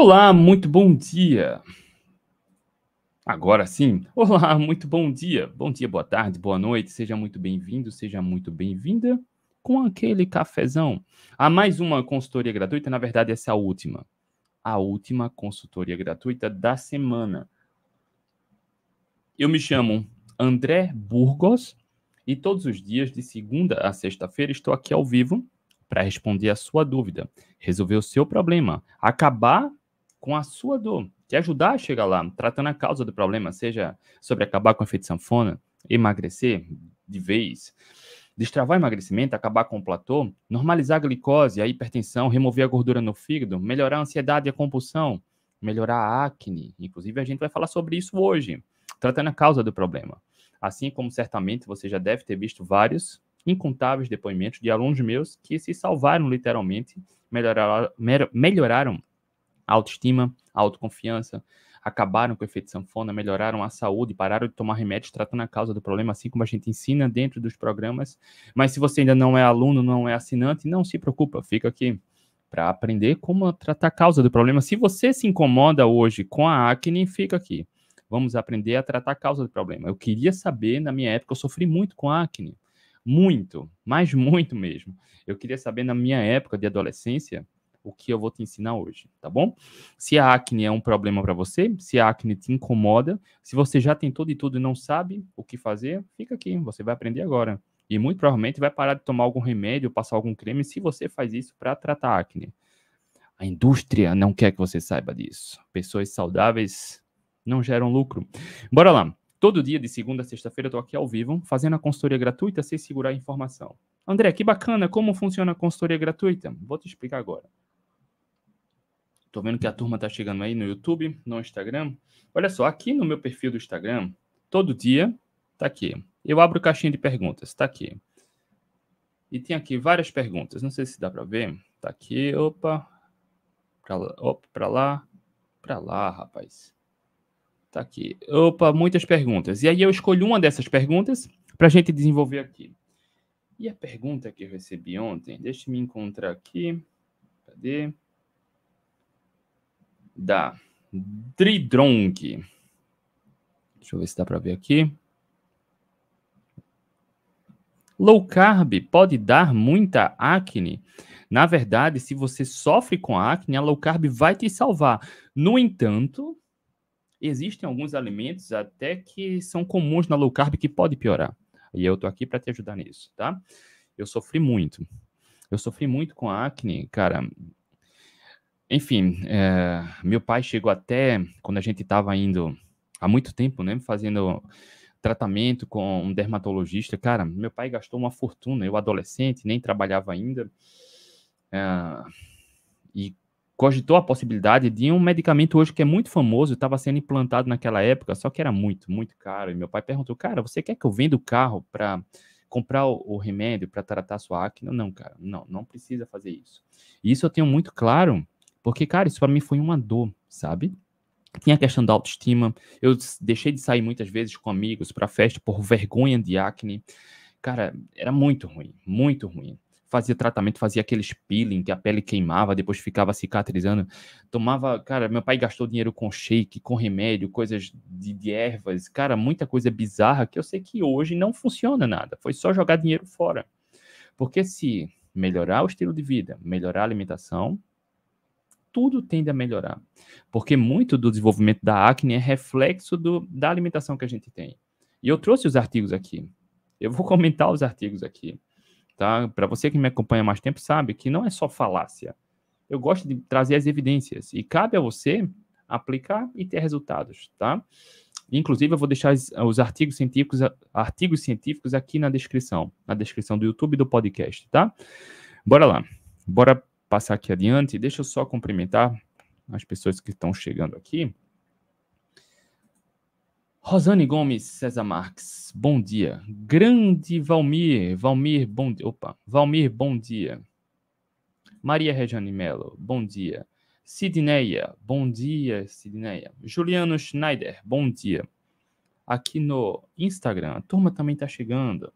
Olá, muito bom dia. Agora sim. Olá, muito bom dia. Bom dia, boa tarde, boa noite. Seja muito bem-vindo, seja muito bem-vinda com aquele cafezão. Há mais uma consultoria gratuita, na verdade essa é a última. A última consultoria gratuita da semana. Eu me chamo André Burgos e todos os dias de segunda a sexta-feira estou aqui ao vivo para responder a sua dúvida, resolver o seu problema, acabar com a sua dor, te ajudar a chegar lá, tratando a causa do problema, seja sobre acabar com a efeito sanfona, emagrecer de vez, destravar o emagrecimento, acabar com o platô, normalizar a glicose, a hipertensão, remover a gordura no fígado, melhorar a ansiedade e a compulsão, melhorar a acne. Inclusive, a gente vai falar sobre isso hoje, tratando a causa do problema. Assim como certamente você já deve ter visto vários incontáveis depoimentos de alunos meus que se salvaram literalmente, melhoraram, melhoraram autoestima, autoconfiança, acabaram com o efeito sanfona, melhoraram a saúde, pararam de tomar remédios tratando a causa do problema, assim como a gente ensina dentro dos programas. Mas se você ainda não é aluno, não é assinante, não se preocupa, fica aqui para aprender como tratar a causa do problema. Se você se incomoda hoje com a acne, fica aqui. Vamos aprender a tratar a causa do problema. Eu queria saber, na minha época, eu sofri muito com acne. Muito, mas muito mesmo. Eu queria saber, na minha época de adolescência, o que eu vou te ensinar hoje, tá bom? Se a acne é um problema para você, se a acne te incomoda, se você já tentou de tudo e não sabe o que fazer, fica aqui, você vai aprender agora. E muito provavelmente vai parar de tomar algum remédio, passar algum creme, se você faz isso para tratar a acne. A indústria não quer que você saiba disso. Pessoas saudáveis não geram lucro. Bora lá. Todo dia, de segunda a sexta-feira, eu estou aqui ao vivo, fazendo a consultoria gratuita sem segurar a informação. André, que bacana, como funciona a consultoria gratuita? Vou te explicar agora. Tô vendo que a turma tá chegando aí no YouTube, no Instagram. Olha só, aqui no meu perfil do Instagram, todo dia, tá aqui. Eu abro caixinha de perguntas, tá aqui. E tem aqui várias perguntas. Não sei se dá para ver. Tá aqui, opa. Pra lá, opa, pra lá. Pra lá, rapaz. Tá aqui. Opa, muitas perguntas. E aí eu escolho uma dessas perguntas pra gente desenvolver aqui. E a pergunta que eu recebi ontem, deixa eu me encontrar aqui. Cadê? da Dridronk. Deixa eu ver se dá para ver aqui. Low carb pode dar muita acne. Na verdade, se você sofre com acne, a low carb vai te salvar. No entanto, existem alguns alimentos até que são comuns na low carb que pode piorar. E eu tô aqui para te ajudar nisso, tá? Eu sofri muito. Eu sofri muito com acne, cara, enfim, é, meu pai chegou até quando a gente estava indo há muito tempo, né? Fazendo tratamento com um dermatologista. Cara, meu pai gastou uma fortuna. Eu, adolescente, nem trabalhava ainda. É, e cogitou a possibilidade de um medicamento hoje que é muito famoso, estava sendo implantado naquela época, só que era muito, muito caro. E meu pai perguntou: Cara, você quer que eu venda o carro para comprar o, o remédio para tratar sua acne? Não, cara, não, não precisa fazer isso. E isso eu tenho muito claro porque, cara, isso para mim foi uma dor, sabe? Tinha a questão da autoestima. Eu deixei de sair muitas vezes com amigos para festa por vergonha de acne. Cara, era muito ruim, muito ruim. Fazia tratamento, fazia aqueles peeling que a pele queimava, depois ficava cicatrizando. Tomava, cara, meu pai gastou dinheiro com shake, com remédio, coisas de, de ervas, cara, muita coisa bizarra que eu sei que hoje não funciona nada. Foi só jogar dinheiro fora. Porque se melhorar o estilo de vida, melhorar a alimentação, tudo tende a melhorar. Porque muito do desenvolvimento da acne é reflexo do, da alimentação que a gente tem. E eu trouxe os artigos aqui. Eu vou comentar os artigos aqui. Tá? Para você que me acompanha mais tempo, sabe que não é só falácia. Eu gosto de trazer as evidências. E cabe a você aplicar e ter resultados. Tá? Inclusive, eu vou deixar os artigos científicos, artigos científicos aqui na descrição, na descrição do YouTube e do podcast, tá? Bora lá. Bora passar aqui adiante, deixa eu só cumprimentar as pessoas que estão chegando aqui. Rosane Gomes, César Marques, bom dia. Grande Valmir, Valmir, bom dia. Opa, Valmir, bom dia. Maria Regiane Mello, bom dia. Sidneia, bom dia, Sidneia. Juliano Schneider, bom dia. Aqui no Instagram, a turma também está chegando.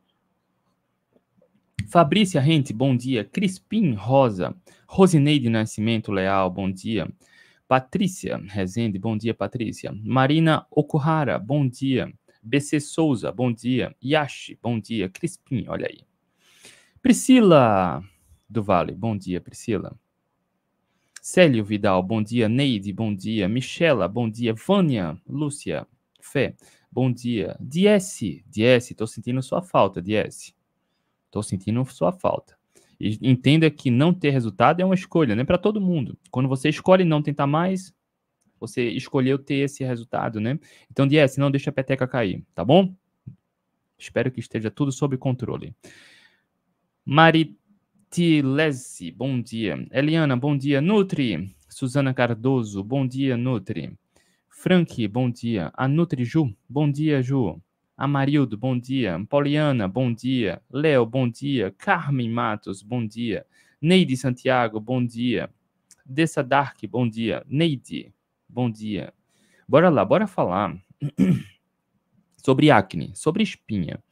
Fabrícia Rente, bom dia. Crispim Rosa. Rosineide Nascimento Leal, bom dia. Patrícia Rezende, bom dia, Patrícia. Marina Okuhara, bom dia. BC Souza, bom dia. Yashi, bom dia. Crispim, olha aí. Priscila do Vale, bom dia, Priscila. Célio Vidal, bom dia. Neide, bom dia. Michela, bom dia. Vânia, Lúcia, Fé, bom dia. Diesse, Diese, estou sentindo sua falta, Diesse. Estou sentindo sua falta. E entenda que não ter resultado é uma escolha, né? Para todo mundo. Quando você escolhe não tentar mais, você escolheu ter esse resultado, né? Então, Diez, não deixa a peteca cair, tá bom? Espero que esteja tudo sob controle. Maritilese, bom dia. Eliana, bom dia. Nutri. Suzana Cardoso, bom dia, Nutri. Frank, bom dia. A Nutri Ju, bom dia, Ju. Amarildo, bom dia. Poliana, bom dia. Léo, bom dia. Carmen Matos, bom dia. Neide Santiago, bom dia. Dessa Dark, bom dia. Neide, bom dia. Bora lá, bora falar sobre acne, sobre espinha.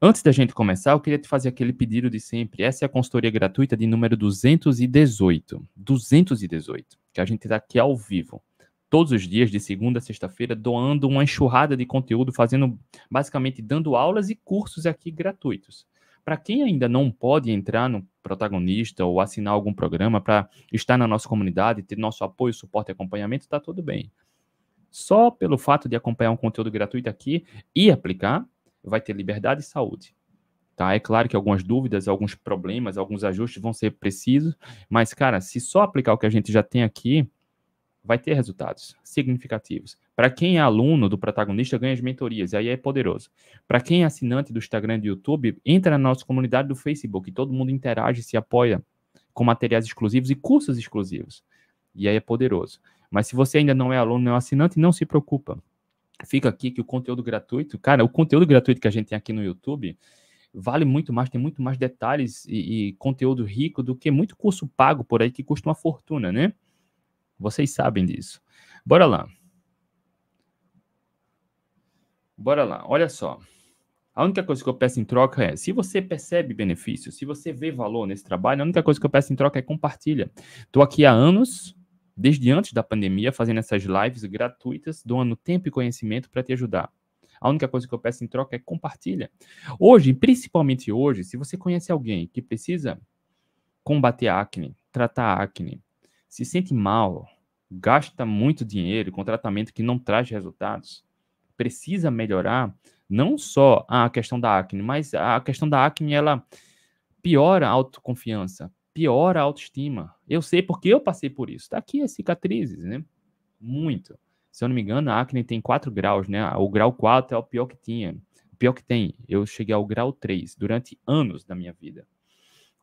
Antes da gente começar, eu queria te fazer aquele pedido de sempre. Essa é a consultoria gratuita de número 218. 218, que a gente está aqui ao vivo todos os dias, de segunda a sexta-feira, doando uma enxurrada de conteúdo, fazendo basicamente dando aulas e cursos aqui gratuitos. Para quem ainda não pode entrar no protagonista ou assinar algum programa para estar na nossa comunidade, ter nosso apoio, suporte e acompanhamento, está tudo bem. Só pelo fato de acompanhar um conteúdo gratuito aqui e aplicar, vai ter liberdade e saúde. Tá? É claro que algumas dúvidas, alguns problemas, alguns ajustes vão ser precisos, mas, cara, se só aplicar o que a gente já tem aqui, vai ter resultados significativos. Para quem é aluno do protagonista, ganha as mentorias, aí é poderoso. Para quem é assinante do Instagram e do YouTube, entra na nossa comunidade do Facebook, todo mundo interage, se apoia com materiais exclusivos e cursos exclusivos. E aí é poderoso. Mas se você ainda não é aluno, não é assinante, não se preocupa. Fica aqui que o conteúdo gratuito, cara, o conteúdo gratuito que a gente tem aqui no YouTube vale muito mais, tem muito mais detalhes e, e conteúdo rico do que muito curso pago por aí que custa uma fortuna, né? Vocês sabem disso. Bora lá. Bora lá. Olha só. A única coisa que eu peço em troca é, se você percebe benefício, se você vê valor nesse trabalho, a única coisa que eu peço em troca é compartilha. Estou aqui há anos, desde antes da pandemia, fazendo essas lives gratuitas, doando tempo e conhecimento para te ajudar. A única coisa que eu peço em troca é compartilha. Hoje, principalmente hoje, se você conhece alguém que precisa combater a acne, tratar a acne, se sente mal, gasta muito dinheiro com tratamento que não traz resultados, precisa melhorar não só a questão da acne, mas a questão da acne ela piora a autoconfiança, piora a autoestima. Eu sei porque eu passei por isso. Tá aqui as cicatrizes, né? Muito. Se eu não me engano, a acne tem 4 graus, né? O grau 4 é o pior que tinha. O pior que tem. Eu cheguei ao grau 3 durante anos da minha vida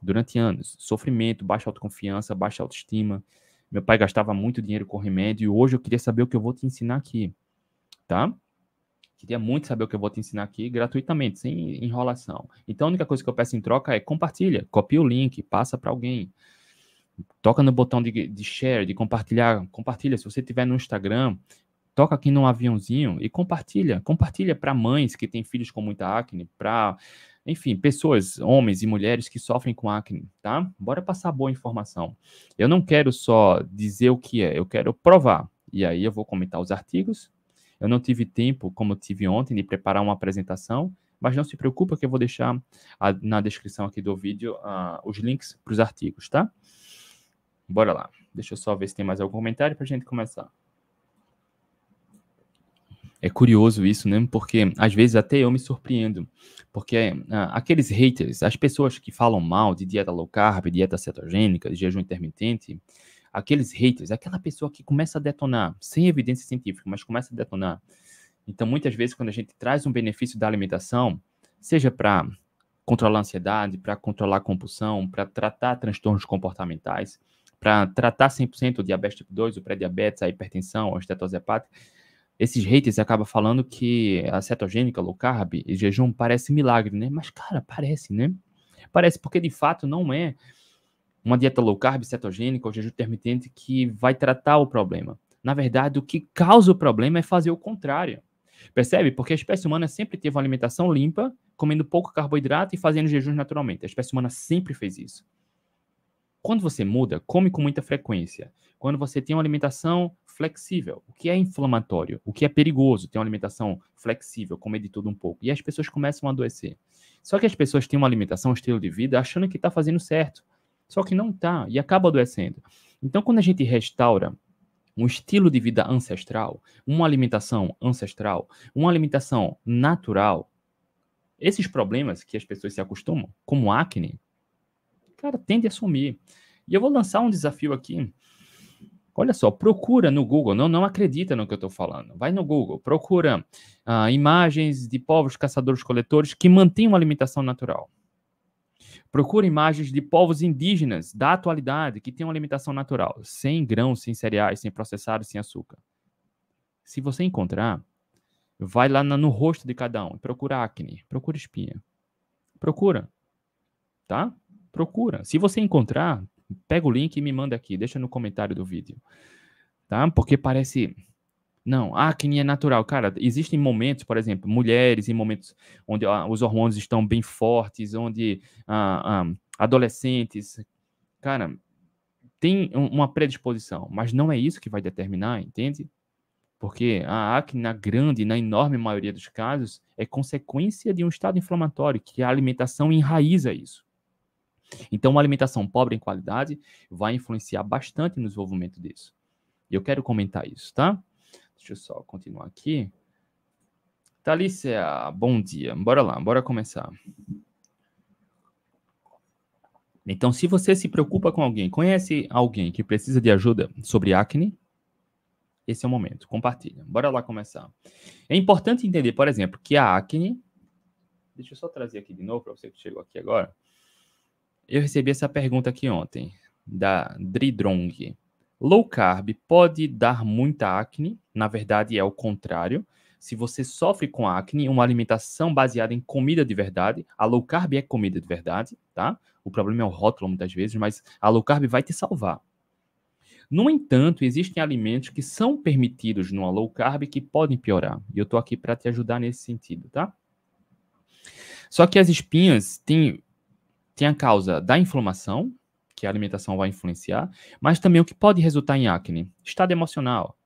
durante anos. Sofrimento, baixa autoconfiança, baixa autoestima. Meu pai gastava muito dinheiro com remédio e hoje eu queria saber o que eu vou te ensinar aqui, tá? Queria muito saber o que eu vou te ensinar aqui gratuitamente, sem enrolação. Então a única coisa que eu peço em troca é compartilha, copia o link, passa para alguém. Toca no botão de, de share, de compartilhar, compartilha. Se você tiver no Instagram, toca aqui no aviãozinho e compartilha. Compartilha para mães que têm filhos com muita acne, para enfim, pessoas, homens e mulheres que sofrem com acne, tá? Bora passar boa informação. Eu não quero só dizer o que é, eu quero provar. E aí eu vou comentar os artigos. Eu não tive tempo, como tive ontem, de preparar uma apresentação, mas não se preocupa que eu vou deixar a, na descrição aqui do vídeo uh, os links para os artigos, tá? Bora lá. Deixa eu só ver se tem mais algum comentário para a gente começar. É curioso isso, né? Porque às vezes até eu me surpreendo. Porque ah, aqueles haters, as pessoas que falam mal de dieta low carb, dieta cetogênica, de jejum intermitente, aqueles haters, aquela pessoa que começa a detonar, sem evidência científica, mas começa a detonar. Então, muitas vezes, quando a gente traz um benefício da alimentação, seja para controlar a ansiedade, para controlar a compulsão, para tratar transtornos comportamentais, para tratar 100% o diabetes tipo 2, o pré-diabetes, a hipertensão, a estetose hepática, esses haters acabam falando que a cetogênica, low carb e jejum parece milagre, né? Mas, cara, parece, né? Parece, porque de fato não é uma dieta low carb, cetogênica ou jejum intermitente que vai tratar o problema. Na verdade, o que causa o problema é fazer o contrário. Percebe? Porque a espécie humana sempre teve uma alimentação limpa, comendo pouco carboidrato e fazendo jejum naturalmente. A espécie humana sempre fez isso. Quando você muda, come com muita frequência. Quando você tem uma alimentação flexível, o que é inflamatório, o que é perigoso, ter uma alimentação flexível, comer de tudo um pouco. E as pessoas começam a adoecer. Só que as pessoas têm uma alimentação, um estilo de vida, achando que está fazendo certo. Só que não está e acaba adoecendo. Então, quando a gente restaura um estilo de vida ancestral, uma alimentação ancestral, uma alimentação natural, esses problemas que as pessoas se acostumam, como acne, cara, tende a sumir. E eu vou lançar um desafio aqui Olha só, procura no Google, não, não acredita no que eu estou falando. Vai no Google, procura ah, imagens de povos caçadores-coletores que mantêm uma alimentação natural. Procura imagens de povos indígenas da atualidade que têm uma alimentação natural, sem grãos, sem cereais, sem processados, sem açúcar. Se você encontrar, vai lá no rosto de cada um, procura acne, procura espinha. Procura. Tá? Procura. Se você encontrar, Pega o link e me manda aqui, deixa no comentário do vídeo. Tá? Porque parece não, acne ah, é natural. Cara, existem momentos, por exemplo, mulheres em momentos onde ah, os hormônios estão bem fortes, onde ah, ah, adolescentes, cara, tem uma predisposição, mas não é isso que vai determinar, entende? Porque a acne, na grande, na enorme maioria dos casos, é consequência de um estado inflamatório, que a alimentação enraiza isso. Então, uma alimentação pobre em qualidade vai influenciar bastante no desenvolvimento disso. Eu quero comentar isso, tá? Deixa eu só continuar aqui. Thalícia, bom dia. Bora lá, bora começar. Então, se você se preocupa com alguém, conhece alguém que precisa de ajuda sobre acne, esse é o momento. Compartilha. Bora lá começar. É importante entender, por exemplo, que a acne. Deixa eu só trazer aqui de novo para você que chegou aqui agora. Eu recebi essa pergunta aqui ontem, da Dridrong. Low carb pode dar muita acne? Na verdade, é o contrário. Se você sofre com acne, uma alimentação baseada em comida de verdade, a low carb é comida de verdade, tá? O problema é o rótulo muitas vezes, mas a low carb vai te salvar. No entanto, existem alimentos que são permitidos numa low carb que podem piorar. E eu tô aqui para te ajudar nesse sentido, tá? Só que as espinhas têm tem a causa da inflamação, que a alimentação vai influenciar, mas também o que pode resultar em acne, estado emocional.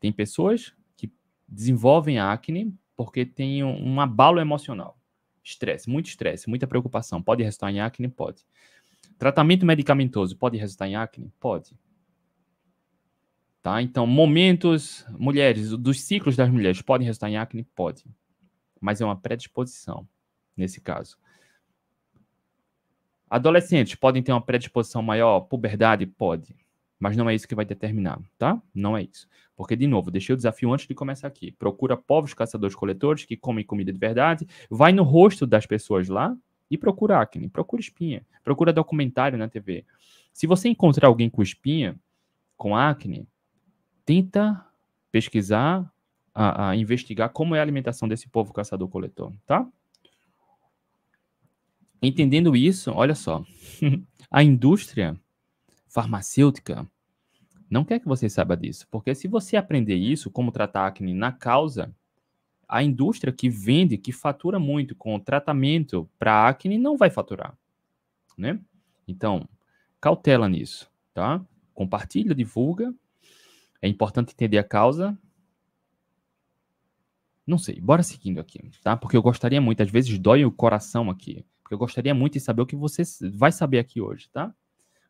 Tem pessoas que desenvolvem acne porque tem um, um abalo emocional, estresse, muito estresse, muita preocupação. Pode resultar em acne? Pode. Tratamento medicamentoso pode resultar em acne? Pode. Tá? Então, momentos, mulheres, dos ciclos das mulheres podem resultar em acne? Pode. Mas é uma predisposição, nesse caso. Adolescentes podem ter uma predisposição maior, puberdade? Pode. Mas não é isso que vai determinar, tá? Não é isso. Porque, de novo, deixei o desafio antes de começar aqui. Procura povos caçadores-coletores que comem comida de verdade, vai no rosto das pessoas lá e procura acne, procura espinha, procura documentário na TV. Se você encontrar alguém com espinha, com acne, tenta pesquisar, a, a investigar como é a alimentação desse povo caçador-coletor, tá? Entendendo isso, olha só, a indústria farmacêutica não quer que você saiba disso, porque se você aprender isso, como tratar acne na causa, a indústria que vende, que fatura muito com o tratamento para acne, não vai faturar, né? Então, cautela nisso, tá? Compartilha, divulga. É importante entender a causa. Não sei, bora seguindo aqui, tá? Porque eu gostaria muito, às vezes dói o coração aqui. Eu gostaria muito de saber o que você vai saber aqui hoje, tá?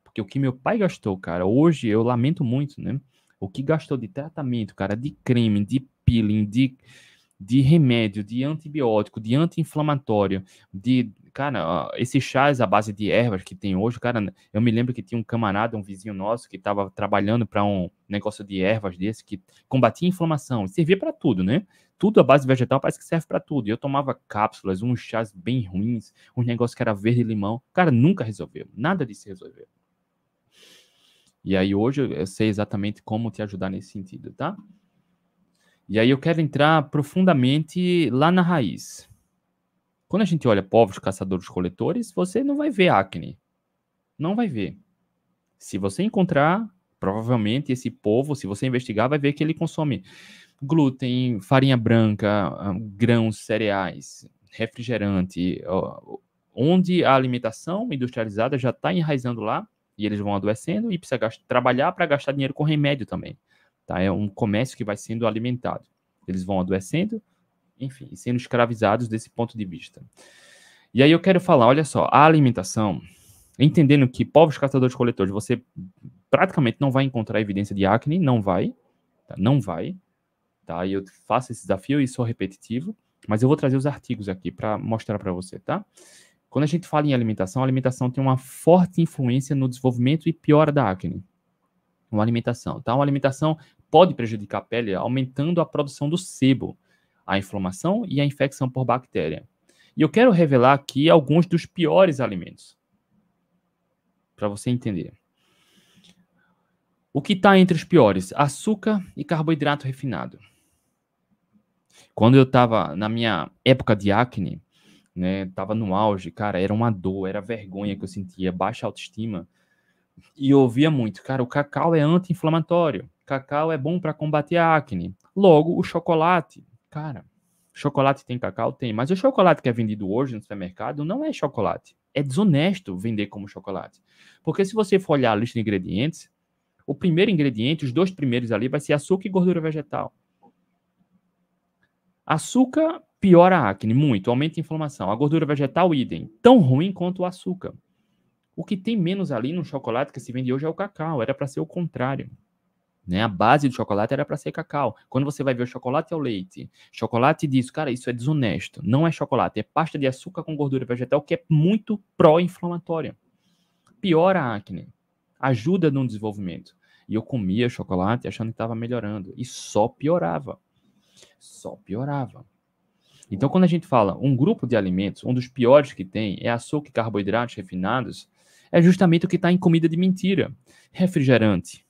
Porque o que meu pai gastou, cara, hoje eu lamento muito, né? O que gastou de tratamento, cara, de creme, de peeling, de, de remédio, de antibiótico, de anti-inflamatório, de cara, esses chás à base de ervas que tem hoje, cara, eu me lembro que tinha um camarada, um vizinho nosso, que estava trabalhando para um negócio de ervas desse que combatia a inflamação, servia para tudo, né? Tudo à base vegetal parece que serve para tudo. E eu tomava cápsulas, uns chás bem ruins, uns negócios que era verde e limão. Cara, nunca resolveu, nada disso resolveu. E aí hoje eu sei exatamente como te ajudar nesse sentido, tá? E aí eu quero entrar profundamente lá na raiz. Quando a gente olha povos caçadores-coletores, você não vai ver acne. Não vai ver. Se você encontrar, provavelmente esse povo, se você investigar, vai ver que ele consome glúten, farinha branca, ah, grãos, cereais, refrigerante, onde a alimentação industrializada já está enraizando lá e eles vão adoecendo e precisa gastar, trabalhar para gastar dinheiro com remédio também. Tá? É um comércio que vai sendo alimentado. Eles vão adoecendo enfim, sendo escravizados desse ponto de vista. E aí eu quero falar, olha só, a alimentação, entendendo que povos caçadores-coletores, você praticamente não vai encontrar evidência de acne, não vai, tá? não vai, tá? E eu faço esse desafio e sou repetitivo, mas eu vou trazer os artigos aqui para mostrar para você, tá? Quando a gente fala em alimentação, a alimentação tem uma forte influência no desenvolvimento e piora da acne. Uma alimentação, tá? Uma alimentação pode prejudicar a pele aumentando a produção do sebo a inflamação e a infecção por bactéria. E eu quero revelar aqui alguns dos piores alimentos, para você entender. O que está entre os piores? Açúcar e carboidrato refinado. Quando eu estava na minha época de acne, né, tava no auge, cara, era uma dor, era vergonha que eu sentia, baixa autoestima. E eu ouvia muito, cara, o cacau é anti-inflamatório, cacau é bom para combater a acne. Logo, o chocolate Cara, chocolate tem cacau? Tem, mas o chocolate que é vendido hoje no supermercado não é chocolate. É desonesto vender como chocolate. Porque se você for olhar a lista de ingredientes, o primeiro ingrediente, os dois primeiros ali, vai ser açúcar e gordura vegetal. Açúcar piora a acne muito, aumenta a inflamação. A gordura vegetal, idem. Tão ruim quanto o açúcar. O que tem menos ali no chocolate que se vende hoje é o cacau. Era para ser o contrário. Né? A base do chocolate era para ser cacau. Quando você vai ver o chocolate ao leite, chocolate disso, cara, isso é desonesto. Não é chocolate, é pasta de açúcar com gordura vegetal que é muito pró-inflamatória. Piora a acne, ajuda no desenvolvimento. E eu comia chocolate achando que estava melhorando e só piorava. Só piorava. Então, quando a gente fala um grupo de alimentos, um dos piores que tem é açúcar e carboidratos refinados, é justamente o que está em comida de mentira. Refrigerante,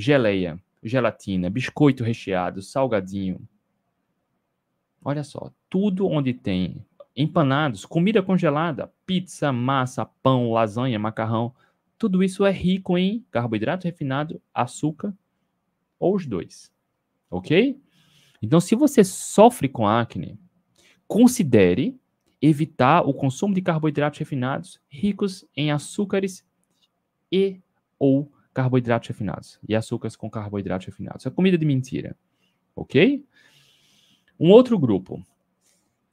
geleia, gelatina, biscoito recheado, salgadinho. Olha só, tudo onde tem empanados, comida congelada, pizza, massa, pão, lasanha, macarrão, tudo isso é rico em carboidrato refinado, açúcar ou os dois. OK? Então, se você sofre com acne, considere evitar o consumo de carboidratos refinados ricos em açúcares e ou carboidratos refinados e açúcares com carboidratos refinados. É comida de mentira, ok? Um outro grupo,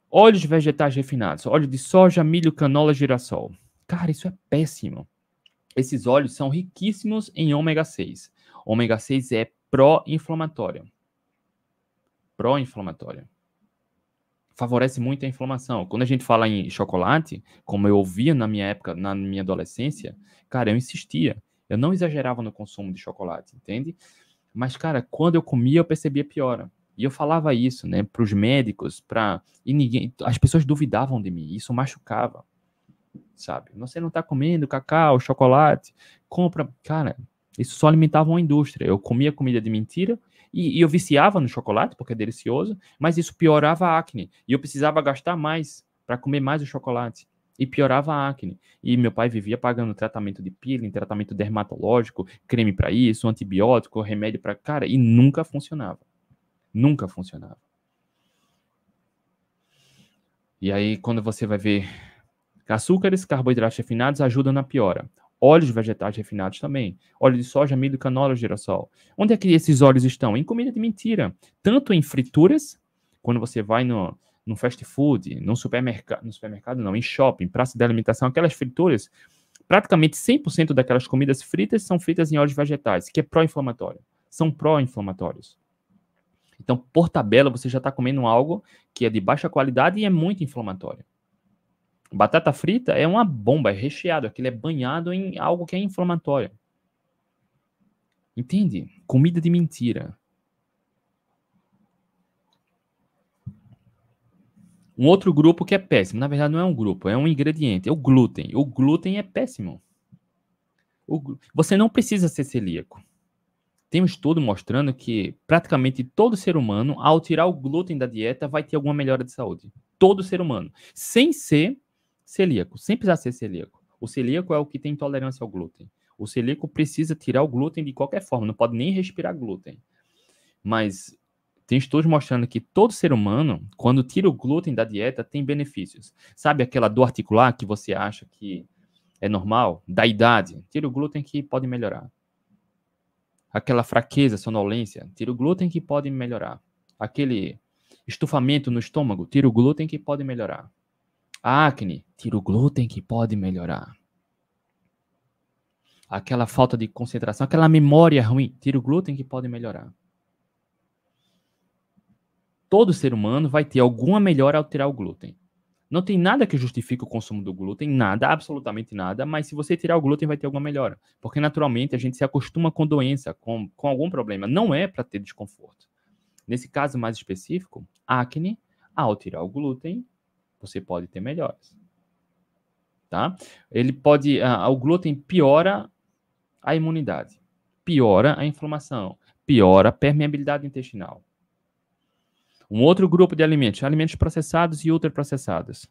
óleos vegetais refinados, óleo de soja, milho, canola, girassol. Cara, isso é péssimo. Esses óleos são riquíssimos em ômega 6. Ômega 6 é pró-inflamatório. Pró-inflamatório. Favorece muito a inflamação. Quando a gente fala em chocolate, como eu ouvia na minha época, na minha adolescência, cara, eu insistia. Eu não exagerava no consumo de chocolate, entende? Mas, cara, quando eu comia, eu percebia piora. E eu falava isso, né, para os médicos, para e ninguém, as pessoas duvidavam de mim, isso machucava, sabe? Você não está comendo cacau, chocolate, compra, cara, isso só alimentava uma indústria. Eu comia comida de mentira e, e, eu viciava no chocolate porque é delicioso, mas isso piorava a acne e eu precisava gastar mais para comer mais o chocolate e piorava a acne. E meu pai vivia pagando tratamento de peeling, tratamento dermatológico, creme para isso, antibiótico, remédio para cara e nunca funcionava. Nunca funcionava. E aí quando você vai ver açúcares, carboidratos refinados ajudam na piora. Óleos vegetais refinados também. Óleo de soja, milho, canola, girassol. Onde é que esses óleos estão? Em comida de mentira. Tanto em frituras, quando você vai no, no fast food, no supermercado, no supermercado não, em shopping, praça de alimentação, aquelas frituras, praticamente 100% daquelas comidas fritas são fritas em óleos vegetais, que é pró-inflamatório. São pró-inflamatórios. Então, por tabela, você já está comendo algo que é de baixa qualidade e é muito inflamatório. Batata frita é uma bomba, é recheado, aquilo é banhado em algo que é inflamatório. Entende? Comida de mentira. Um outro grupo que é péssimo, na verdade não é um grupo, é um ingrediente, é o glúten. O glúten é péssimo. O, você não precisa ser celíaco. Tem um estudo mostrando que praticamente todo ser humano, ao tirar o glúten da dieta, vai ter alguma melhora de saúde. Todo ser humano. Sem ser celíaco, sem precisar ser celíaco. O celíaco é o que tem intolerância ao glúten. O celíaco precisa tirar o glúten de qualquer forma, não pode nem respirar glúten. Mas tem estudos mostrando que todo ser humano, quando tira o glúten da dieta, tem benefícios. Sabe aquela dor articular que você acha que é normal? Da idade, tira o glúten que pode melhorar. Aquela fraqueza, sonolência, tira o glúten que pode melhorar. Aquele estufamento no estômago, tira o glúten que pode melhorar. A acne, tira o glúten que pode melhorar. Aquela falta de concentração, aquela memória ruim, tira o glúten que pode melhorar todo ser humano vai ter alguma melhora ao tirar o glúten. Não tem nada que justifique o consumo do glúten, nada, absolutamente nada, mas se você tirar o glúten vai ter alguma melhora, porque naturalmente a gente se acostuma com doença, com, com algum problema, não é para ter desconforto. Nesse caso mais específico, acne, ao tirar o glúten, você pode ter melhoras. Tá? Ele pode, ah, o glúten piora a imunidade, piora a inflamação, piora a permeabilidade intestinal, um outro grupo de alimentos, alimentos processados e ultraprocessados.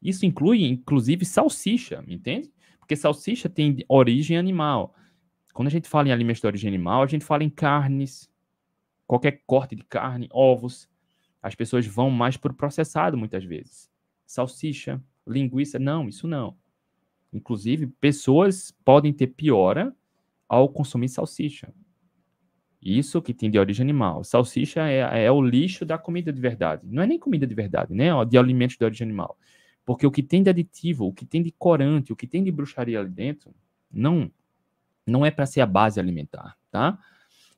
Isso inclui, inclusive, salsicha, entende? Porque salsicha tem origem animal. Quando a gente fala em alimentos de origem animal, a gente fala em carnes, qualquer corte de carne, ovos. As pessoas vão mais para o processado muitas vezes. Salsicha, linguiça, não, isso não. Inclusive, pessoas podem ter piora ao consumir salsicha. Isso que tem de origem animal. Salsicha é, é o lixo da comida de verdade. Não é nem comida de verdade, né? De alimentos de origem animal. Porque o que tem de aditivo, o que tem de corante, o que tem de bruxaria ali dentro, não, não é para ser a base alimentar, tá?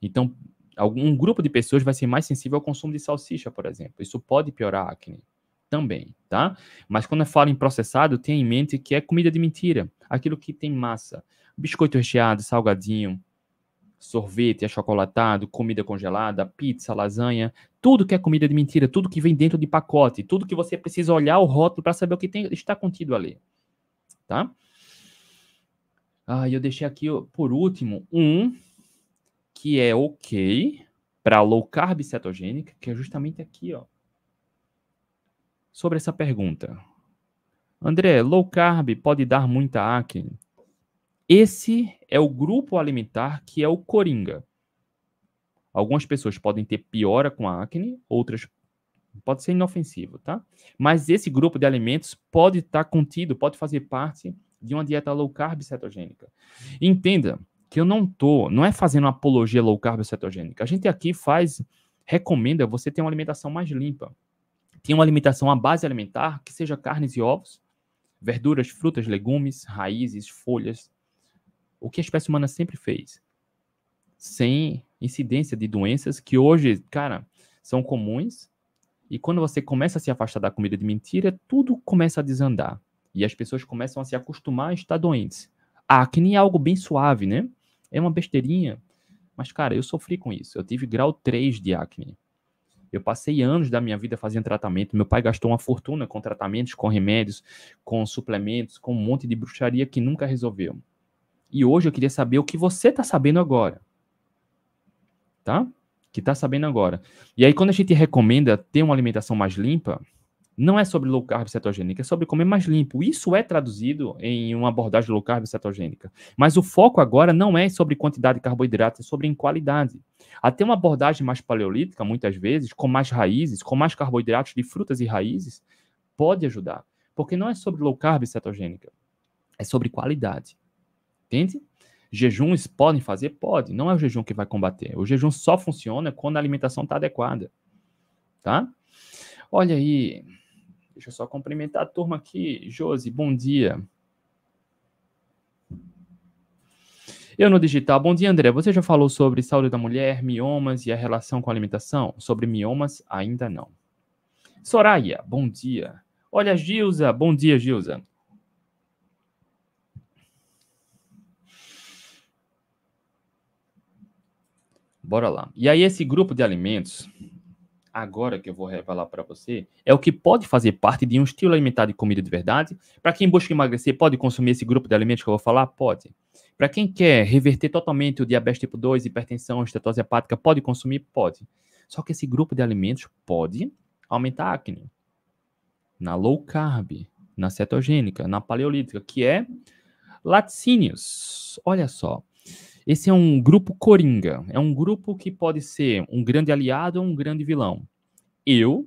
Então, algum grupo de pessoas vai ser mais sensível ao consumo de salsicha, por exemplo. Isso pode piorar a acne também, tá? Mas quando eu falo em processado, tenha em mente que é comida de mentira, aquilo que tem massa, biscoito recheado, salgadinho, sorvete, achocolatado, comida congelada, pizza, lasanha, tudo que é comida de mentira, tudo que vem dentro de pacote, tudo que você precisa olhar o rótulo para saber o que tem, está contido ali, tá? Ah, eu deixei aqui por último um que é ok para low carb cetogênica, que é justamente aqui, ó. Sobre essa pergunta. André, low carb pode dar muita acne? Esse é o grupo alimentar que é o coringa. Algumas pessoas podem ter piora com a acne, outras pode ser inofensivo, tá? Mas esse grupo de alimentos pode estar tá contido, pode fazer parte de uma dieta low carb cetogênica. Entenda que eu não tô, não é fazendo apologia low carb cetogênica. A gente aqui faz recomenda você ter uma alimentação mais limpa. Tem uma alimentação à base alimentar que seja carnes e ovos, verduras, frutas, legumes, raízes, folhas, o que a espécie humana sempre fez, sem incidência de doenças que hoje, cara, são comuns. E quando você começa a se afastar da comida de mentira, tudo começa a desandar. E as pessoas começam a se acostumar a estar doentes. A acne é algo bem suave, né? É uma besteirinha. Mas, cara, eu sofri com isso. Eu tive grau 3 de acne. Eu passei anos da minha vida fazendo tratamento. Meu pai gastou uma fortuna com tratamentos, com remédios, com suplementos, com um monte de bruxaria que nunca resolveu. E hoje eu queria saber o que você está sabendo agora. Tá? Que está sabendo agora. E aí, quando a gente recomenda ter uma alimentação mais limpa, não é sobre low carb cetogênica, é sobre comer mais limpo. Isso é traduzido em uma abordagem low carb cetogênica. Mas o foco agora não é sobre quantidade de carboidrato, é sobre em qualidade. Até uma abordagem mais paleolítica, muitas vezes, com mais raízes, com mais carboidratos de frutas e raízes, pode ajudar. Porque não é sobre low carb cetogênica, é sobre qualidade. Entende? Jejuns podem fazer? Pode. Não é o jejum que vai combater. O jejum só funciona quando a alimentação está adequada. Tá? Olha aí. Deixa eu só cumprimentar a turma aqui. Josi, bom dia. Eu no digital. Bom dia, André. Você já falou sobre saúde da mulher, miomas e a relação com a alimentação? Sobre miomas, ainda não. Soraya, bom dia. Olha, Gilza, bom dia, Gilza. Bora lá. E aí, esse grupo de alimentos, agora que eu vou revelar para você, é o que pode fazer parte de um estilo alimentar de comida de verdade. Para quem busca emagrecer, pode consumir esse grupo de alimentos que eu vou falar? Pode. Para quem quer reverter totalmente o diabetes tipo 2, hipertensão, estetose hepática, pode consumir? Pode. Só que esse grupo de alimentos pode aumentar a acne. Na low carb, na cetogênica, na paleolítica, que é laticínios. Olha só, esse é um grupo coringa. É um grupo que pode ser um grande aliado ou um grande vilão. Eu,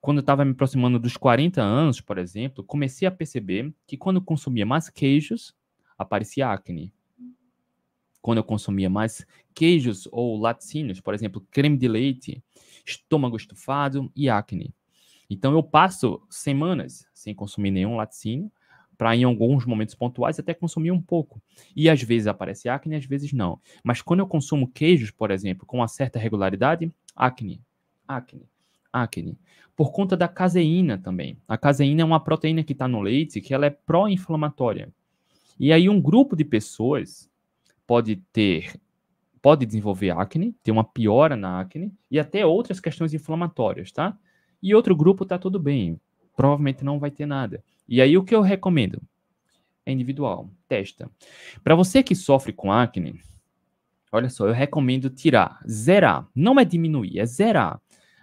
quando estava me aproximando dos 40 anos, por exemplo, comecei a perceber que quando consumia mais queijos, aparecia acne. Quando eu consumia mais queijos ou laticínios, por exemplo, creme de leite, estômago estufado e acne. Então eu passo semanas sem consumir nenhum laticínio para em alguns momentos pontuais até consumir um pouco. E às vezes aparece acne, às vezes não. Mas quando eu consumo queijos, por exemplo, com uma certa regularidade, acne, acne, acne. Por conta da caseína também. A caseína é uma proteína que está no leite, que ela é pró-inflamatória. E aí um grupo de pessoas pode ter pode desenvolver acne, ter uma piora na acne e até outras questões inflamatórias, tá? E outro grupo está tudo bem, provavelmente não vai ter nada. E aí o que eu recomendo? É individual, testa. Para você que sofre com acne, olha só, eu recomendo tirar, zerar, não é diminuir, é zerar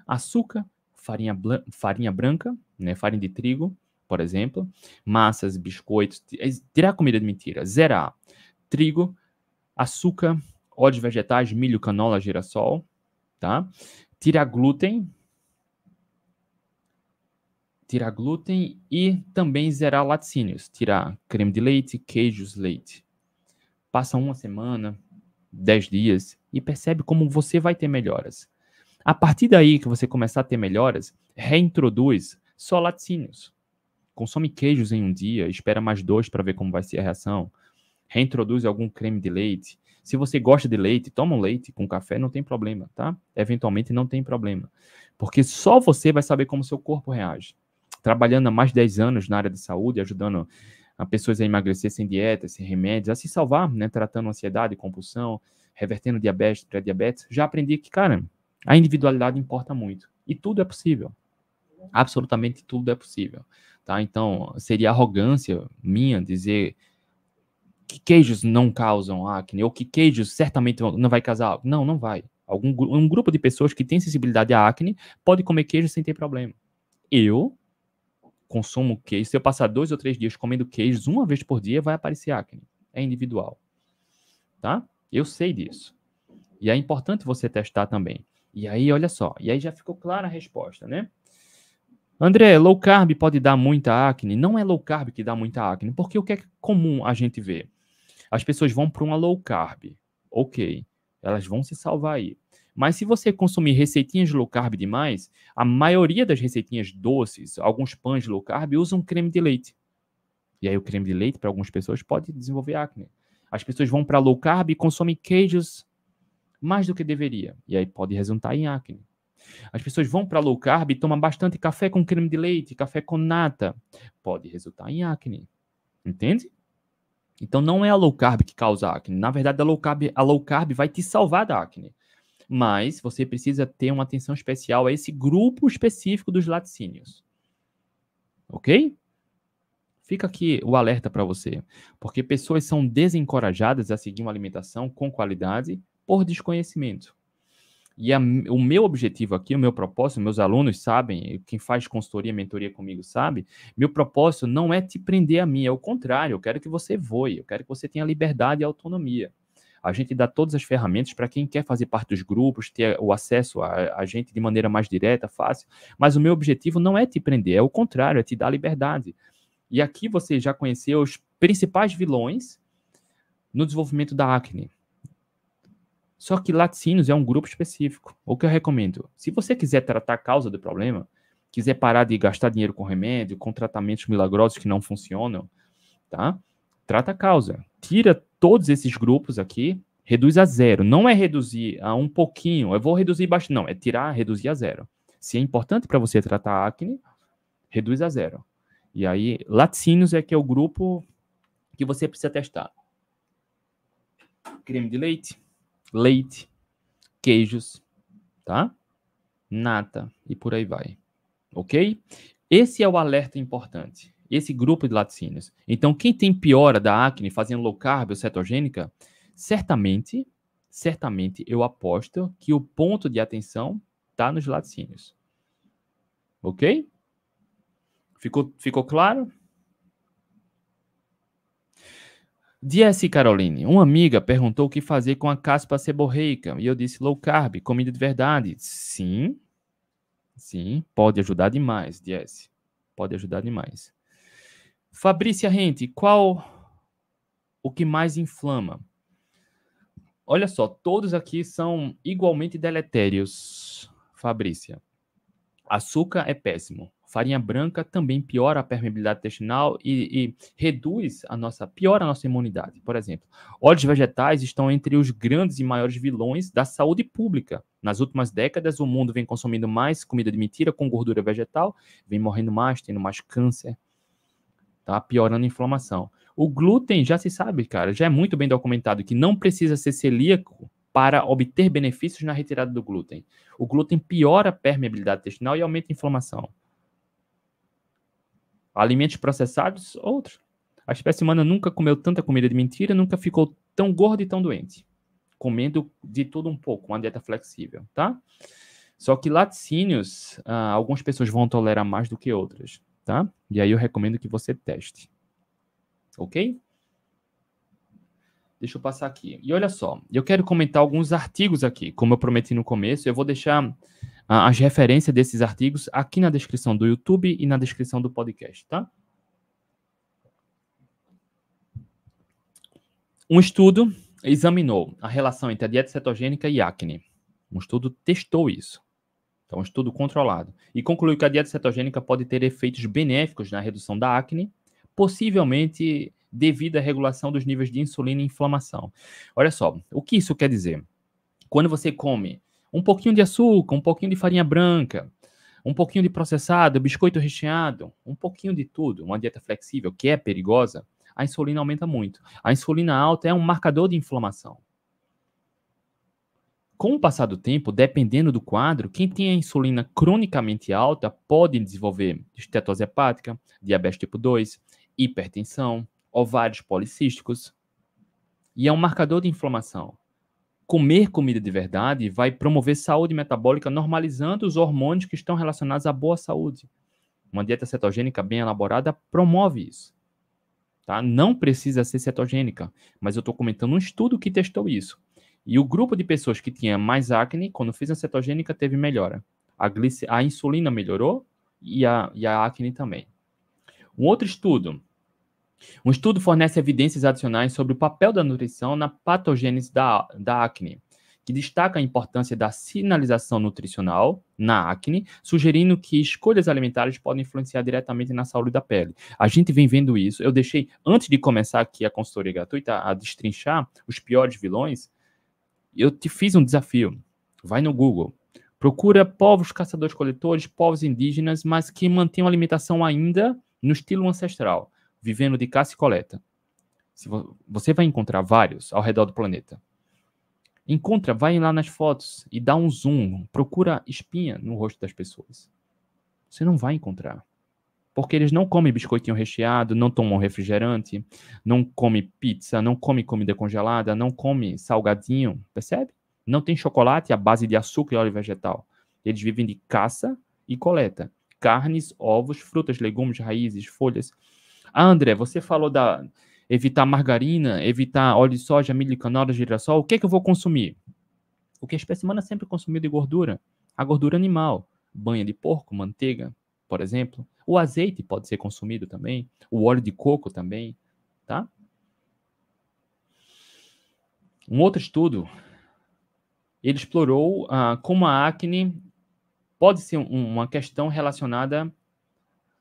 açúcar, farinha, farinha branca, né, farinha de trigo, por exemplo, massas, biscoitos, é, tirar comida de é mentira, zerar trigo, açúcar, óleos vegetais, milho, canola, girassol, tá? Tirar glúten, tirar glúten e também zerar laticínios, tirar creme de leite, queijos, leite. Passa uma semana, dez dias e percebe como você vai ter melhoras. A partir daí que você começar a ter melhoras, reintroduz só laticínios. Consome queijos em um dia, espera mais dois para ver como vai ser a reação. Reintroduz algum creme de leite. Se você gosta de leite, toma um leite com café, não tem problema, tá? Eventualmente não tem problema. Porque só você vai saber como seu corpo reage trabalhando há mais de 10 anos na área da saúde, ajudando a pessoas a emagrecer sem dieta, sem remédios, a se salvar, né, tratando ansiedade, compulsão, revertendo diabetes, pré-diabetes, já aprendi que, cara, a individualidade importa muito. E tudo é possível. Absolutamente tudo é possível. Tá? Então, seria arrogância minha dizer que queijos não causam acne, ou que queijos certamente não vai causar. Não, não vai. Algum, um grupo de pessoas que tem sensibilidade à acne pode comer queijo sem ter problema. Eu consumo queijo, se eu passar dois ou três dias comendo queijo uma vez por dia, vai aparecer acne. É individual. Tá? Eu sei disso. E é importante você testar também. E aí, olha só. E aí já ficou clara a resposta, né? André, low carb pode dar muita acne? Não é low carb que dá muita acne, porque o que é comum a gente ver? As pessoas vão para uma low carb. Ok. Elas vão se salvar aí. Mas se você consumir receitinhas low carb demais, a maioria das receitinhas doces, alguns pães low carb, usam creme de leite. E aí o creme de leite, para algumas pessoas, pode desenvolver acne. As pessoas vão para low carb e consomem queijos mais do que deveria. E aí pode resultar em acne. As pessoas vão para low carb e tomam bastante café com creme de leite, café com nata. Pode resultar em acne. Entende? Então não é a low carb que causa acne. Na verdade, a low carb, a low carb vai te salvar da acne mas você precisa ter uma atenção especial a esse grupo específico dos laticínios. Ok? Fica aqui o alerta para você, porque pessoas são desencorajadas a seguir uma alimentação com qualidade por desconhecimento. E a, o meu objetivo aqui, o meu propósito, meus alunos sabem, quem faz consultoria, mentoria comigo sabe, meu propósito não é te prender a mim, é o contrário, eu quero que você voe, eu quero que você tenha liberdade e autonomia. A gente dá todas as ferramentas para quem quer fazer parte dos grupos, ter o acesso a, a gente de maneira mais direta, fácil. Mas o meu objetivo não é te prender, é o contrário, é te dar liberdade. E aqui você já conheceu os principais vilões no desenvolvimento da acne. Só que laticínios é um grupo específico. O que eu recomendo? Se você quiser tratar a causa do problema, quiser parar de gastar dinheiro com remédio, com tratamentos milagrosos que não funcionam, tá? Trata a causa. Tira todos esses grupos aqui, reduz a zero. Não é reduzir a um pouquinho, eu vou reduzir bastante. Não, é tirar, reduzir a zero. Se é importante para você tratar a acne, reduz a zero. E aí, laticínios é que é o grupo que você precisa testar. Creme de leite, leite, queijos, tá? Nata e por aí vai. Ok? Esse é o alerta importante esse grupo de laticínios. Então, quem tem piora da acne fazendo low carb ou cetogênica, certamente, certamente eu aposto que o ponto de atenção está nos laticínios. Ok? Ficou, ficou claro? Dias Caroline, uma amiga perguntou o que fazer com a caspa seborreica e eu disse low carb, comida de verdade. Sim, sim, pode ajudar demais, Dias. Pode ajudar demais. Fabrícia Rente, qual o que mais inflama? Olha só, todos aqui são igualmente deletérios, Fabrícia. Açúcar é péssimo. Farinha branca também piora a permeabilidade intestinal e, e, reduz a nossa, piora a nossa imunidade, por exemplo. Óleos vegetais estão entre os grandes e maiores vilões da saúde pública. Nas últimas décadas, o mundo vem consumindo mais comida de mentira com gordura vegetal, vem morrendo mais, tendo mais câncer tá? Piorando a inflamação. O glúten já se sabe, cara, já é muito bem documentado que não precisa ser celíaco para obter benefícios na retirada do glúten. O glúten piora a permeabilidade intestinal e aumenta a inflamação. Alimentos processados, outro. A espécie humana nunca comeu tanta comida de mentira, nunca ficou tão gorda e tão doente. Comendo de tudo um pouco, uma dieta flexível, tá? Só que laticínios, ah, algumas pessoas vão tolerar mais do que outras tá? E aí eu recomendo que você teste. Ok? Deixa eu passar aqui. E olha só, eu quero comentar alguns artigos aqui, como eu prometi no começo. Eu vou deixar ah, as referências desses artigos aqui na descrição do YouTube e na descrição do podcast, tá? Um estudo examinou a relação entre a dieta cetogênica e acne. Um estudo testou isso. Então, um estudo controlado. E concluiu que a dieta cetogênica pode ter efeitos benéficos na redução da acne, possivelmente devido à regulação dos níveis de insulina e inflamação. Olha só, o que isso quer dizer? Quando você come um pouquinho de açúcar, um pouquinho de farinha branca, um pouquinho de processado, biscoito recheado, um pouquinho de tudo, uma dieta flexível que é perigosa, a insulina aumenta muito. A insulina alta é um marcador de inflamação. Com o passar do tempo, dependendo do quadro, quem tem a insulina cronicamente alta pode desenvolver estetose hepática, diabetes tipo 2, hipertensão, ovários policísticos. E é um marcador de inflamação. Comer comida de verdade vai promover saúde metabólica, normalizando os hormônios que estão relacionados à boa saúde. Uma dieta cetogênica bem elaborada promove isso. Tá? Não precisa ser cetogênica, mas eu estou comentando um estudo que testou isso. E o grupo de pessoas que tinha mais acne, quando fez a cetogênica, teve melhora. A, glic... a insulina melhorou e a, e a acne também. Um outro estudo. Um estudo fornece evidências adicionais sobre o papel da nutrição na patogênese da, da acne, que destaca a importância da sinalização nutricional na acne, sugerindo que escolhas alimentares podem influenciar diretamente na saúde da pele. A gente vem vendo isso. Eu deixei, antes de começar aqui a consultoria gratuita, a destrinchar os piores vilões, eu te fiz um desafio. Vai no Google. Procura povos caçadores-coletores, povos indígenas, mas que mantenham a alimentação ainda no estilo ancestral, vivendo de caça e coleta. Você vai encontrar vários ao redor do planeta. Encontra, vai lá nas fotos e dá um zoom. Procura espinha no rosto das pessoas. Você não vai encontrar porque eles não comem biscoitinho recheado, não tomam refrigerante, não comem pizza, não comem comida congelada, não comem salgadinho, percebe? Não tem chocolate à base de açúcar e óleo vegetal. Eles vivem de caça e coleta. Carnes, ovos, frutas, legumes, raízes, folhas. Ah, André, você falou da evitar margarina, evitar óleo de soja, milho de canola, girassol. O que, é que eu vou consumir? O que a espécie humana sempre consumiu de gordura? A gordura animal. Banha de porco, manteiga, por exemplo. O azeite pode ser consumido também, o óleo de coco também, tá? Um outro estudo, ele explorou ah, como a acne pode ser um, uma questão relacionada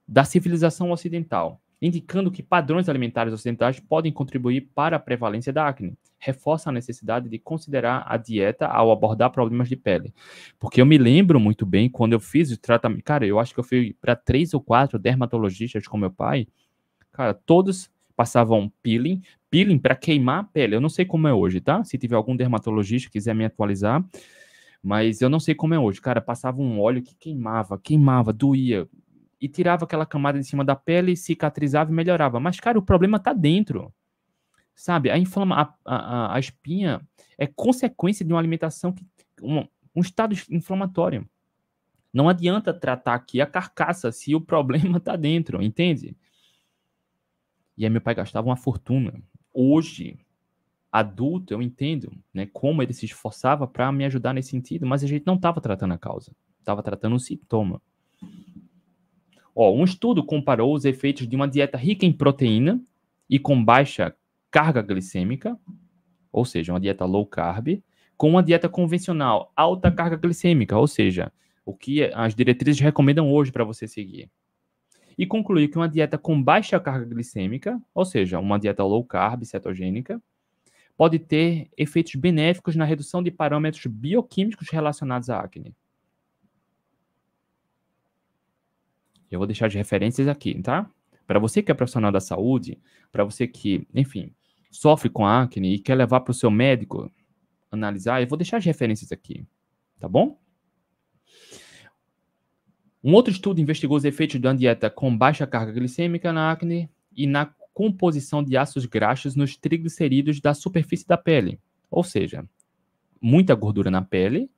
da civilização ocidental indicando que padrões alimentares ocidentais podem contribuir para a prevalência da acne. Reforça a necessidade de considerar a dieta ao abordar problemas de pele. Porque eu me lembro muito bem quando eu fiz o tratamento. Cara, eu acho que eu fui para três ou quatro dermatologistas com meu pai. Cara, todos passavam peeling, peeling para queimar a pele. Eu não sei como é hoje, tá? Se tiver algum dermatologista que quiser me atualizar, mas eu não sei como é hoje. Cara, passava um óleo que queimava, queimava, doía e tirava aquela camada de cima da pele, cicatrizava e melhorava. Mas, cara, o problema tá dentro. Sabe? A, inflama a, a, a espinha é consequência de uma alimentação, que um, um estado inflamatório. Não adianta tratar aqui a carcaça se o problema tá dentro, entende? E aí meu pai gastava uma fortuna. Hoje, adulto, eu entendo, né, como ele se esforçava para me ajudar nesse sentido, mas a gente não estava tratando a causa, estava tratando o sintoma. Ó, um estudo comparou os efeitos de uma dieta rica em proteína e com baixa carga glicêmica, ou seja, uma dieta low carb, com uma dieta convencional alta carga glicêmica, ou seja, o que as diretrizes recomendam hoje para você seguir. E concluiu que uma dieta com baixa carga glicêmica, ou seja, uma dieta low carb cetogênica, pode ter efeitos benéficos na redução de parâmetros bioquímicos relacionados à acne. Eu vou deixar de referências aqui, tá? Para você que é profissional da saúde, para você que, enfim, sofre com acne e quer levar para o seu médico analisar, eu vou deixar as referências aqui, tá bom? Um outro estudo investigou os efeitos de uma dieta com baixa carga glicêmica na acne e na composição de ácidos graxos nos triglicerídeos da superfície da pele. Ou seja, muita gordura na pele,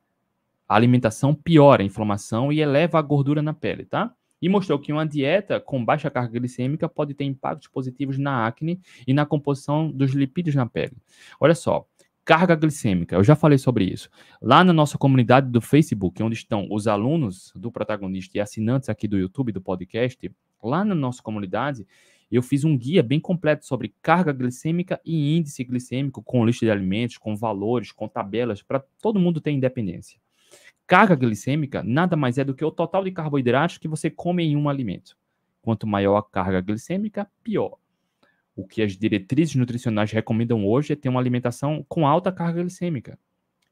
a alimentação piora a inflamação e eleva a gordura na pele, tá? e mostrou que uma dieta com baixa carga glicêmica pode ter impactos positivos na acne e na composição dos lipídios na pele. Olha só, carga glicêmica. Eu já falei sobre isso. Lá na nossa comunidade do Facebook, onde estão os alunos do protagonista e assinantes aqui do YouTube, do podcast, lá na nossa comunidade, eu fiz um guia bem completo sobre carga glicêmica e índice glicêmico, com lista de alimentos, com valores, com tabelas, para todo mundo ter independência. Carga glicêmica nada mais é do que o total de carboidratos que você come em um alimento. Quanto maior a carga glicêmica, pior. O que as diretrizes nutricionais recomendam hoje é ter uma alimentação com alta carga glicêmica,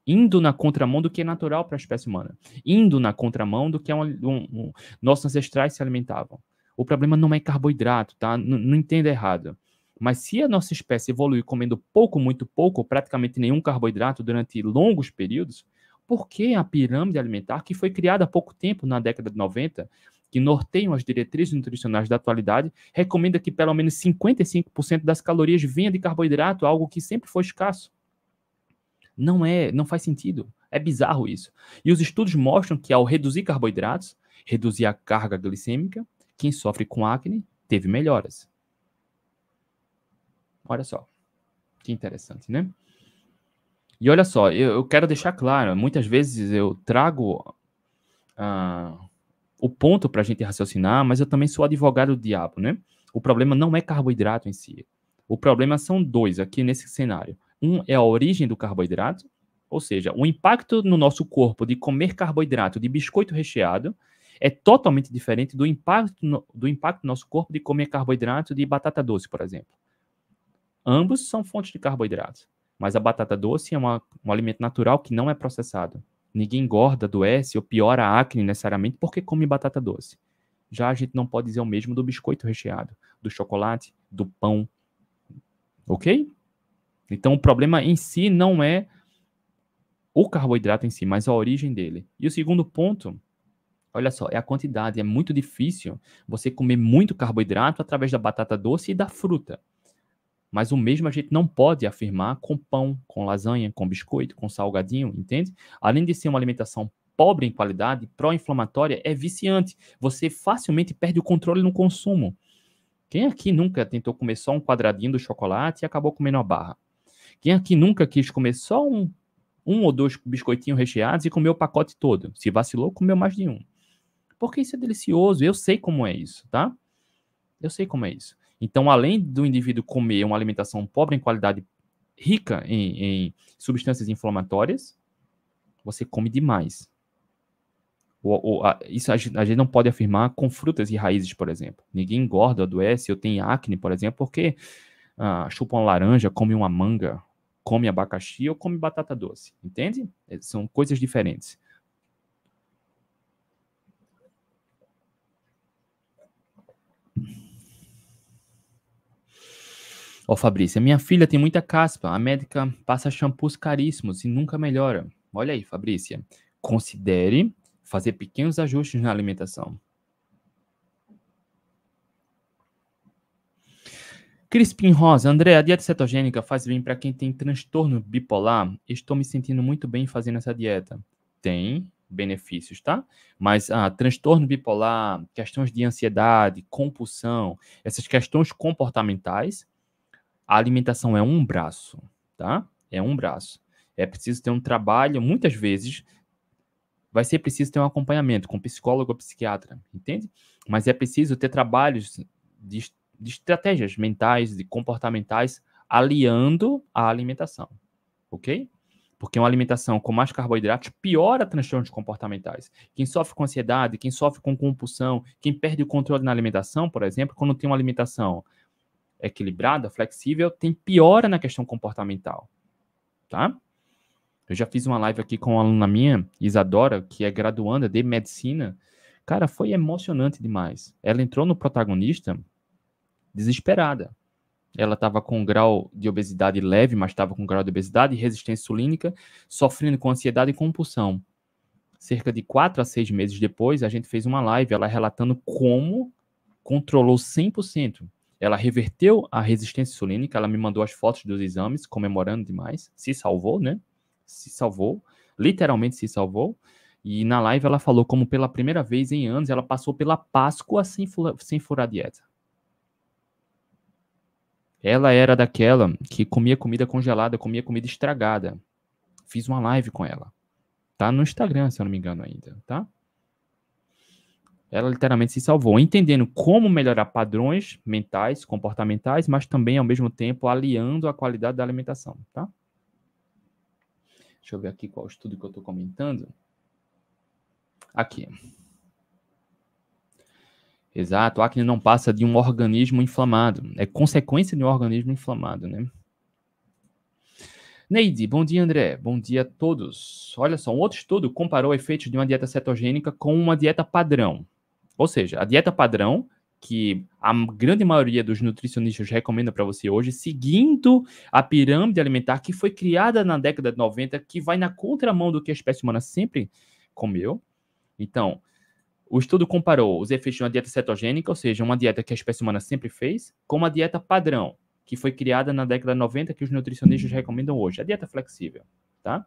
indo na contramão do que é natural para a espécie humana, indo na contramão do que é um, um, um, nossos ancestrais se alimentavam. O problema não é carboidrato, tá? N não entenda errado. Mas se a nossa espécie evoluir comendo pouco, muito pouco, praticamente nenhum carboidrato durante longos períodos, porque a pirâmide alimentar, que foi criada há pouco tempo, na década de 90, que norteiam as diretrizes nutricionais da atualidade, recomenda que pelo menos 55% das calorias venha de carboidrato, algo que sempre foi escasso. Não é, não faz sentido. É bizarro isso. E os estudos mostram que ao reduzir carboidratos, reduzir a carga glicêmica, quem sofre com acne teve melhoras. Olha só. Que interessante, né? E olha só, eu, eu quero deixar claro, muitas vezes eu trago ah, o ponto para a gente raciocinar, mas eu também sou advogado do diabo, né? O problema não é carboidrato em si. O problema são dois aqui nesse cenário. Um é a origem do carboidrato, ou seja, o impacto no nosso corpo de comer carboidrato de biscoito recheado é totalmente diferente do impacto no, do impacto no nosso corpo de comer carboidrato de batata doce, por exemplo. Ambos são fontes de carboidrato. Mas a batata doce é uma, um alimento natural que não é processado. Ninguém engorda, adoece ou piora a acne necessariamente porque come batata doce. Já a gente não pode dizer o mesmo do biscoito recheado, do chocolate, do pão. Ok? Então o problema em si não é o carboidrato em si, mas a origem dele. E o segundo ponto, olha só, é a quantidade. É muito difícil você comer muito carboidrato através da batata doce e da fruta. Mas o mesmo a gente não pode afirmar com pão, com lasanha, com biscoito, com salgadinho, entende? Além de ser uma alimentação pobre em qualidade, pró-inflamatória, é viciante. Você facilmente perde o controle no consumo. Quem aqui nunca tentou comer só um quadradinho do chocolate e acabou comendo a barra? Quem aqui nunca quis comer só um, um ou dois biscoitinhos recheados e comeu o pacote todo? Se vacilou, comeu mais de um. Porque isso é delicioso, eu sei como é isso, tá? Eu sei como é isso. Então, além do indivíduo comer uma alimentação pobre em qualidade, rica em, em substâncias inflamatórias, você come demais. Ou, ou, a, isso a gente, a gente, não pode afirmar com frutas e raízes, por exemplo. Ninguém engorda, adoece, eu tenho acne, por exemplo, porque ah, chupa uma laranja, come uma manga, come abacaxi ou come batata doce, entende? É, são coisas diferentes. Ó, oh, Fabrícia, minha filha tem muita caspa. A médica passa shampoos caríssimos e nunca melhora. Olha aí, Fabrícia. Considere fazer pequenos ajustes na alimentação. Crispim Rosa, André, a dieta cetogênica faz bem para quem tem transtorno bipolar? Estou me sentindo muito bem fazendo essa dieta. Tem benefícios, tá? Mas ah, transtorno bipolar, questões de ansiedade, compulsão, essas questões comportamentais, a alimentação é um braço, tá? É um braço. É preciso ter um trabalho, muitas vezes vai ser preciso ter um acompanhamento com psicólogo ou psiquiatra, entende? Mas é preciso ter trabalhos de, de estratégias mentais, de comportamentais, aliando a alimentação, ok? Porque uma alimentação com mais carboidratos piora transtornos comportamentais. Quem sofre com ansiedade, quem sofre com compulsão, quem perde o controle na alimentação, por exemplo, quando tem uma alimentação equilibrada, flexível, tem piora na questão comportamental, tá? Eu já fiz uma live aqui com uma aluna minha, Isadora, que é graduanda de medicina. Cara, foi emocionante demais. Ela entrou no protagonista desesperada. Ela estava com um grau de obesidade leve, mas estava com um grau de obesidade, resistência insulínica, sofrendo com ansiedade e compulsão. Cerca de quatro a seis meses depois, a gente fez uma live, ela relatando como controlou 100% ela reverteu a resistência insulínica, ela me mandou as fotos dos exames, comemorando demais, se salvou, né? Se salvou, literalmente se salvou. E na live ela falou como pela primeira vez em anos ela passou pela Páscoa sem, sem furar dieta. Ela era daquela que comia comida congelada, comia comida estragada. Fiz uma live com ela. Tá no Instagram, se eu não me engano ainda, tá? ela literalmente se salvou, entendendo como melhorar padrões mentais, comportamentais, mas também, ao mesmo tempo, aliando a qualidade da alimentação, tá? Deixa eu ver aqui qual estudo que eu estou comentando. Aqui. Exato, a acne não passa de um organismo inflamado, é consequência de um organismo inflamado, né? Neide, bom dia, André. Bom dia a todos. Olha só, um outro estudo comparou efeitos de uma dieta cetogênica com uma dieta padrão. Ou seja, a dieta padrão que a grande maioria dos nutricionistas recomenda para você hoje, seguindo a pirâmide alimentar que foi criada na década de 90, que vai na contramão do que a espécie humana sempre comeu. Então, o estudo comparou os efeitos de uma dieta cetogênica, ou seja, uma dieta que a espécie humana sempre fez, com uma dieta padrão, que foi criada na década de 90, que os nutricionistas recomendam hoje, a dieta flexível, tá?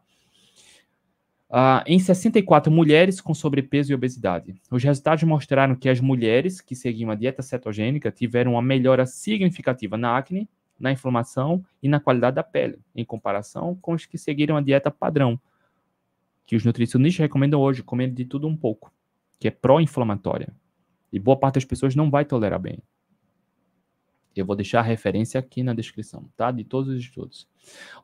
Uh, em 64 mulheres com sobrepeso e obesidade. Os resultados mostraram que as mulheres que seguiam a dieta cetogênica tiveram uma melhora significativa na acne, na inflamação e na qualidade da pele, em comparação com os que seguiram a dieta padrão, que os nutricionistas recomendam hoje, comendo de tudo um pouco, que é pró-inflamatória. E boa parte das pessoas não vai tolerar bem. Eu vou deixar a referência aqui na descrição, tá? De todos os estudos.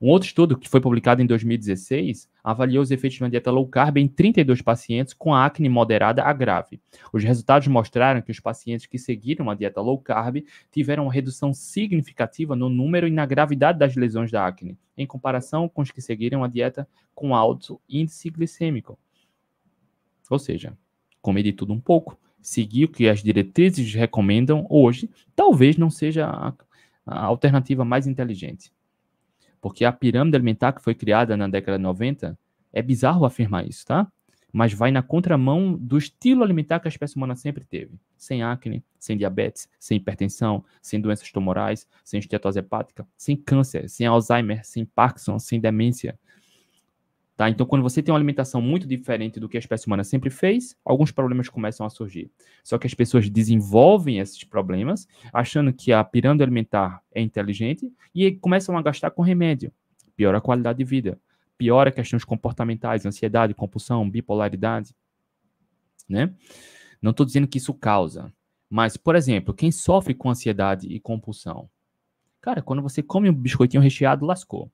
Um outro estudo que foi publicado em 2016 avaliou os efeitos de uma dieta low carb em 32 pacientes com acne moderada a grave. Os resultados mostraram que os pacientes que seguiram uma dieta low carb tiveram uma redução significativa no número e na gravidade das lesões da acne, em comparação com os que seguiram uma dieta com alto índice glicêmico. Ou seja, comer de tudo um pouco, seguir o que as diretrizes recomendam hoje, talvez não seja a, a alternativa mais inteligente. Porque a pirâmide alimentar que foi criada na década de 90, é bizarro afirmar isso, tá? Mas vai na contramão do estilo alimentar que a espécie humana sempre teve. Sem acne, sem diabetes, sem hipertensão, sem doenças tumorais, sem estetose hepática, sem câncer, sem Alzheimer, sem Parkinson, sem demência, Tá? Então, quando você tem uma alimentação muito diferente do que a espécie humana sempre fez, alguns problemas começam a surgir. Só que as pessoas desenvolvem esses problemas, achando que a pirâmide alimentar é inteligente, e começam a gastar com remédio. Piora a qualidade de vida, piora questões comportamentais, ansiedade, compulsão, bipolaridade. Né? Não estou dizendo que isso causa, mas, por exemplo, quem sofre com ansiedade e compulsão, cara, quando você come um biscoitinho recheado, lascou.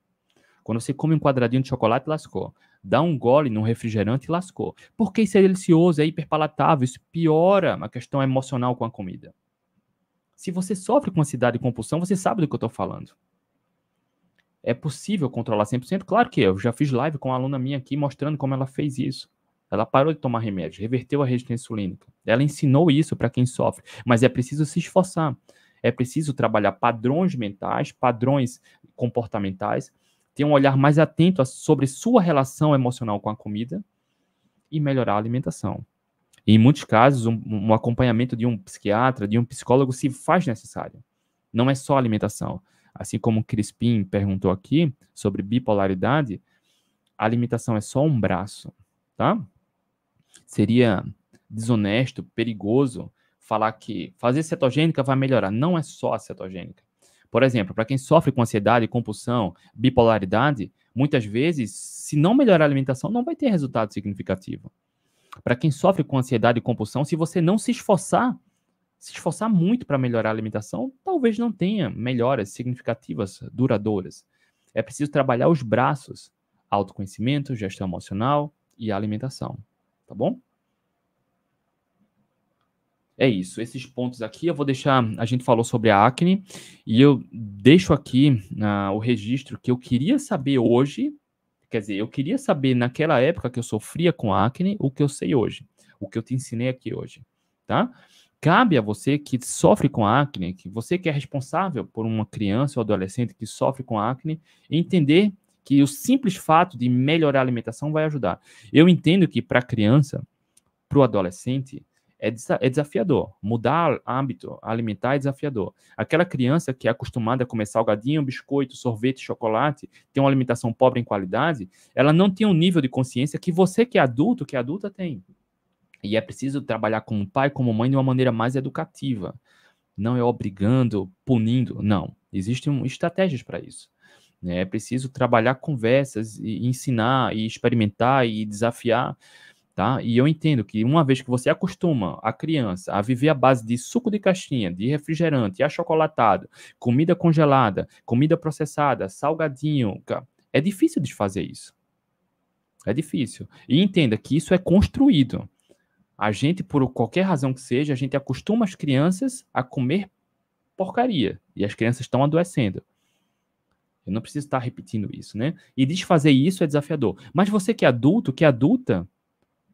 Quando você come um quadradinho de chocolate, lascou. Dá um gole num refrigerante e lascou. Porque isso é delicioso, é hiperpalatável, isso piora a questão emocional com a comida. Se você sofre com ansiedade e compulsão, você sabe do que eu estou falando. É possível controlar 100%? Claro que é. eu já fiz live com uma aluna minha aqui mostrando como ela fez isso. Ela parou de tomar remédio, reverteu a resistência insulínica. Ela ensinou isso para quem sofre, mas é preciso se esforçar. É preciso trabalhar padrões mentais, padrões comportamentais ter um olhar mais atento sobre sua relação emocional com a comida e melhorar a alimentação. E em muitos casos, um, um, acompanhamento de um psiquiatra, de um psicólogo, se faz necessário. Não é só alimentação. Assim como o Crispim perguntou aqui sobre bipolaridade, a alimentação é só um braço, tá? Seria desonesto, perigoso falar que fazer cetogênica vai melhorar. Não é só a cetogênica. Por exemplo, para quem sofre com ansiedade, compulsão, bipolaridade, muitas vezes, se não melhorar a alimentação, não vai ter resultado significativo. Para quem sofre com ansiedade e compulsão, se você não se esforçar, se esforçar muito para melhorar a alimentação, talvez não tenha melhoras significativas, duradouras. É preciso trabalhar os braços, autoconhecimento, gestão emocional e alimentação, tá bom? é isso. Esses pontos aqui eu vou deixar. A gente falou sobre a acne e eu deixo aqui uh, o registro que eu queria saber hoje. Quer dizer, eu queria saber naquela época que eu sofria com acne o que eu sei hoje, o que eu te ensinei aqui hoje, tá? Cabe a você que sofre com acne, que você que é responsável por uma criança ou adolescente que sofre com acne, entender que o simples fato de melhorar a alimentação vai ajudar. Eu entendo que para criança, para o adolescente, é, é, desafiador. Mudar hábito alimentar é desafiador. Aquela criança que é acostumada a comer salgadinho, biscoito, sorvete, chocolate, tem uma alimentação pobre em qualidade, ela não tem um nível de consciência que você que é adulto, que é adulta, tem. E é preciso trabalhar como pai, como mãe, de uma maneira mais educativa. Não é obrigando, punindo, não. Existem estratégias para isso. É preciso trabalhar conversas e ensinar e experimentar e desafiar tá? E eu entendo que uma vez que você acostuma a criança a viver à base de suco de caixinha, de refrigerante, achocolatado, comida congelada, comida processada, salgadinho, é difícil desfazer isso. É difícil. E entenda que isso é construído. A gente, por qualquer razão que seja, a gente acostuma as crianças a comer porcaria. E as crianças estão adoecendo. Eu não preciso estar repetindo isso, né? E desfazer isso é desafiador. Mas você que é adulto, que é adulta,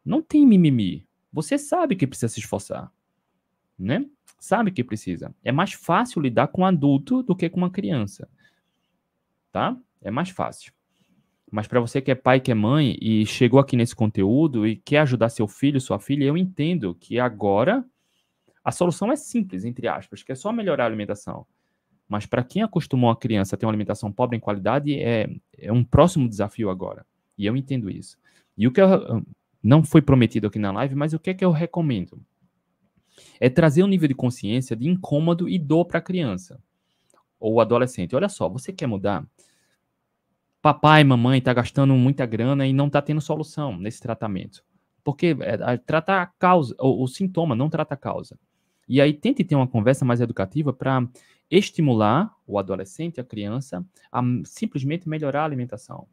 não tem mimimi. Você sabe que precisa se esforçar, né? Sabe que precisa. É mais fácil lidar com um adulto do que com uma criança, tá? É mais fácil. Mas para você que é pai, que é mãe e chegou aqui nesse conteúdo e quer ajudar seu filho, sua filha, eu entendo que agora a solução é simples, entre aspas, que é só melhorar a alimentação. Mas para quem acostumou a criança a ter uma alimentação pobre em qualidade, é, é um próximo desafio agora. E eu entendo isso. E o que eu, não foi prometido aqui na live, mas o que é que eu recomendo? É trazer um nível de consciência de incômodo e dor para a criança ou adolescente. Olha só, você quer mudar? Papai, mamãe está gastando muita grana e não está tendo solução nesse tratamento. Porque é, é, tratar a causa, o, o sintoma, não trata a causa. E aí tente ter uma conversa mais educativa para estimular o adolescente, a criança, a simplesmente melhorar a alimentação.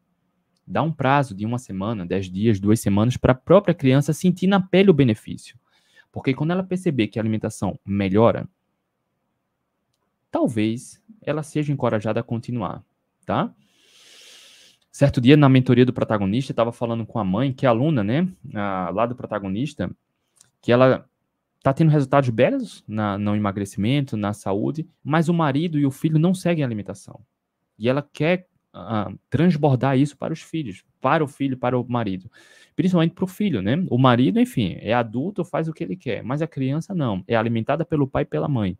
Dá um prazo de uma semana, dez dias, duas semanas para a própria criança sentir na pele o benefício. Porque quando ela perceber que a alimentação melhora, talvez ela seja encorajada a continuar, tá? Certo dia, na mentoria do protagonista, estava falando com a mãe, que é aluna, né, a, lá do protagonista, que ela tá tendo resultados belos na, no emagrecimento, na saúde, mas o marido e o filho não seguem a alimentação. E ela quer transbordar isso para os filhos, para o filho, para o marido, principalmente para o filho, né? O marido, enfim, é adulto, faz o que ele quer, mas a criança não, é alimentada pelo pai e pela mãe.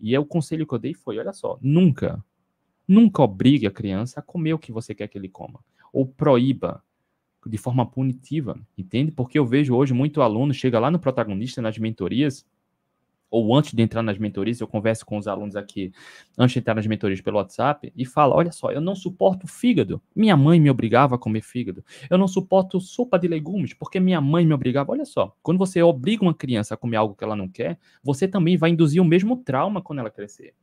E é o conselho que eu dei foi, olha só, nunca, nunca obrigue a criança a comer o que você quer que ele coma, ou proíba de forma punitiva, entende? Porque eu vejo hoje muito aluno chega lá no protagonista nas mentorias ou antes de entrar nas mentorias, eu converso com os alunos aqui antes de entrar nas mentorias pelo WhatsApp e falo: olha só, eu não suporto fígado. Minha mãe me obrigava a comer fígado. Eu não suporto sopa de legumes porque minha mãe me obrigava. Olha só, quando você obriga uma criança a comer algo que ela não quer, você também vai induzir o mesmo trauma quando ela crescer.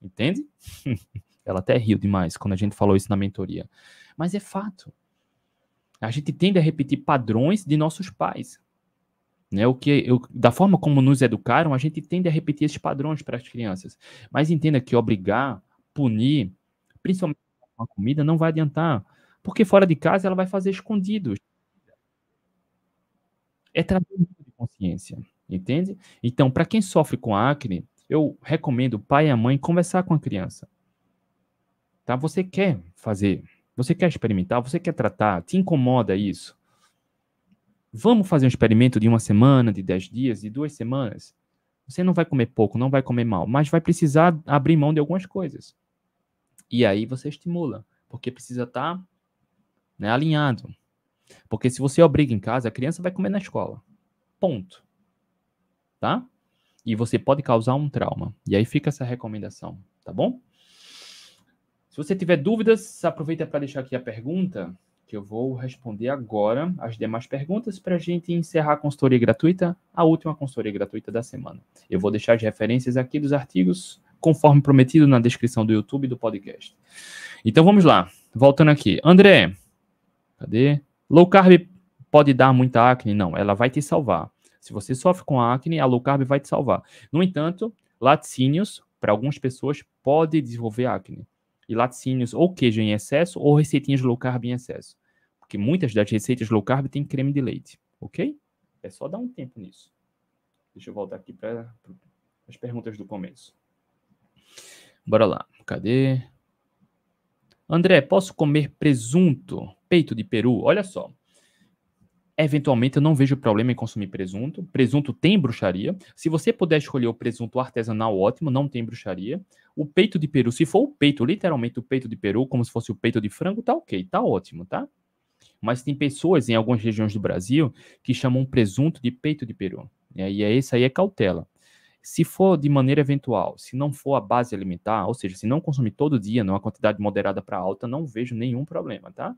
Entende? ela até riu demais quando a gente falou isso na mentoria. Mas é fato. A gente tende a repetir padrões de nossos pais. Né, o que eu, da forma como nos educaram, a gente tende a repetir esses padrões para as crianças. Mas entenda que obrigar, punir, principalmente com a comida, não vai adiantar, porque fora de casa ela vai fazer escondidos. É trazer de consciência, entende? Então, para quem sofre com acne, eu recomendo o pai e a mãe conversar com a criança. Tá? Você quer fazer, você quer experimentar, você quer tratar, te incomoda isso. Vamos fazer um experimento de uma semana, de dez dias, de duas semanas? Você não vai comer pouco, não vai comer mal, mas vai precisar abrir mão de algumas coisas. E aí você estimula, porque precisa estar tá, né, alinhado. Porque se você obriga em casa, a criança vai comer na escola. Ponto. Tá? E você pode causar um trauma. E aí fica essa recomendação, tá bom? Se você tiver dúvidas, aproveita para deixar aqui a pergunta que eu vou responder agora as demais perguntas para a gente encerrar a consultoria gratuita, a última consultoria gratuita da semana. Eu vou deixar as referências aqui dos artigos, conforme prometido na descrição do YouTube e do podcast. Então vamos lá, voltando aqui. André, cadê? Low carb pode dar muita acne? Não, ela vai te salvar. Se você sofre com acne, a low carb vai te salvar. No entanto, laticínios, para algumas pessoas, pode desenvolver acne. E laticínios ou queijo em excesso ou receitinhas low carb em excesso porque muitas das receitas low carb têm creme de leite, ok? É só dar um tempo nisso. Deixa eu voltar aqui para as perguntas do começo. Bora lá, cadê? André, posso comer presunto, peito de peru? Olha só. Eventualmente eu não vejo problema em consumir presunto. Presunto tem bruxaria. Se você puder escolher o presunto artesanal, ótimo, não tem bruxaria. O peito de peru, se for o peito, literalmente o peito de peru, como se fosse o peito de frango, tá ok, tá ótimo, tá? Mas tem pessoas em algumas regiões do Brasil que chamam presunto de peito de peru. Né? E é isso aí é cautela. Se for de maneira eventual, se não for a base alimentar, ou seja, se não consumir todo dia, numa quantidade moderada para alta, não vejo nenhum problema, tá?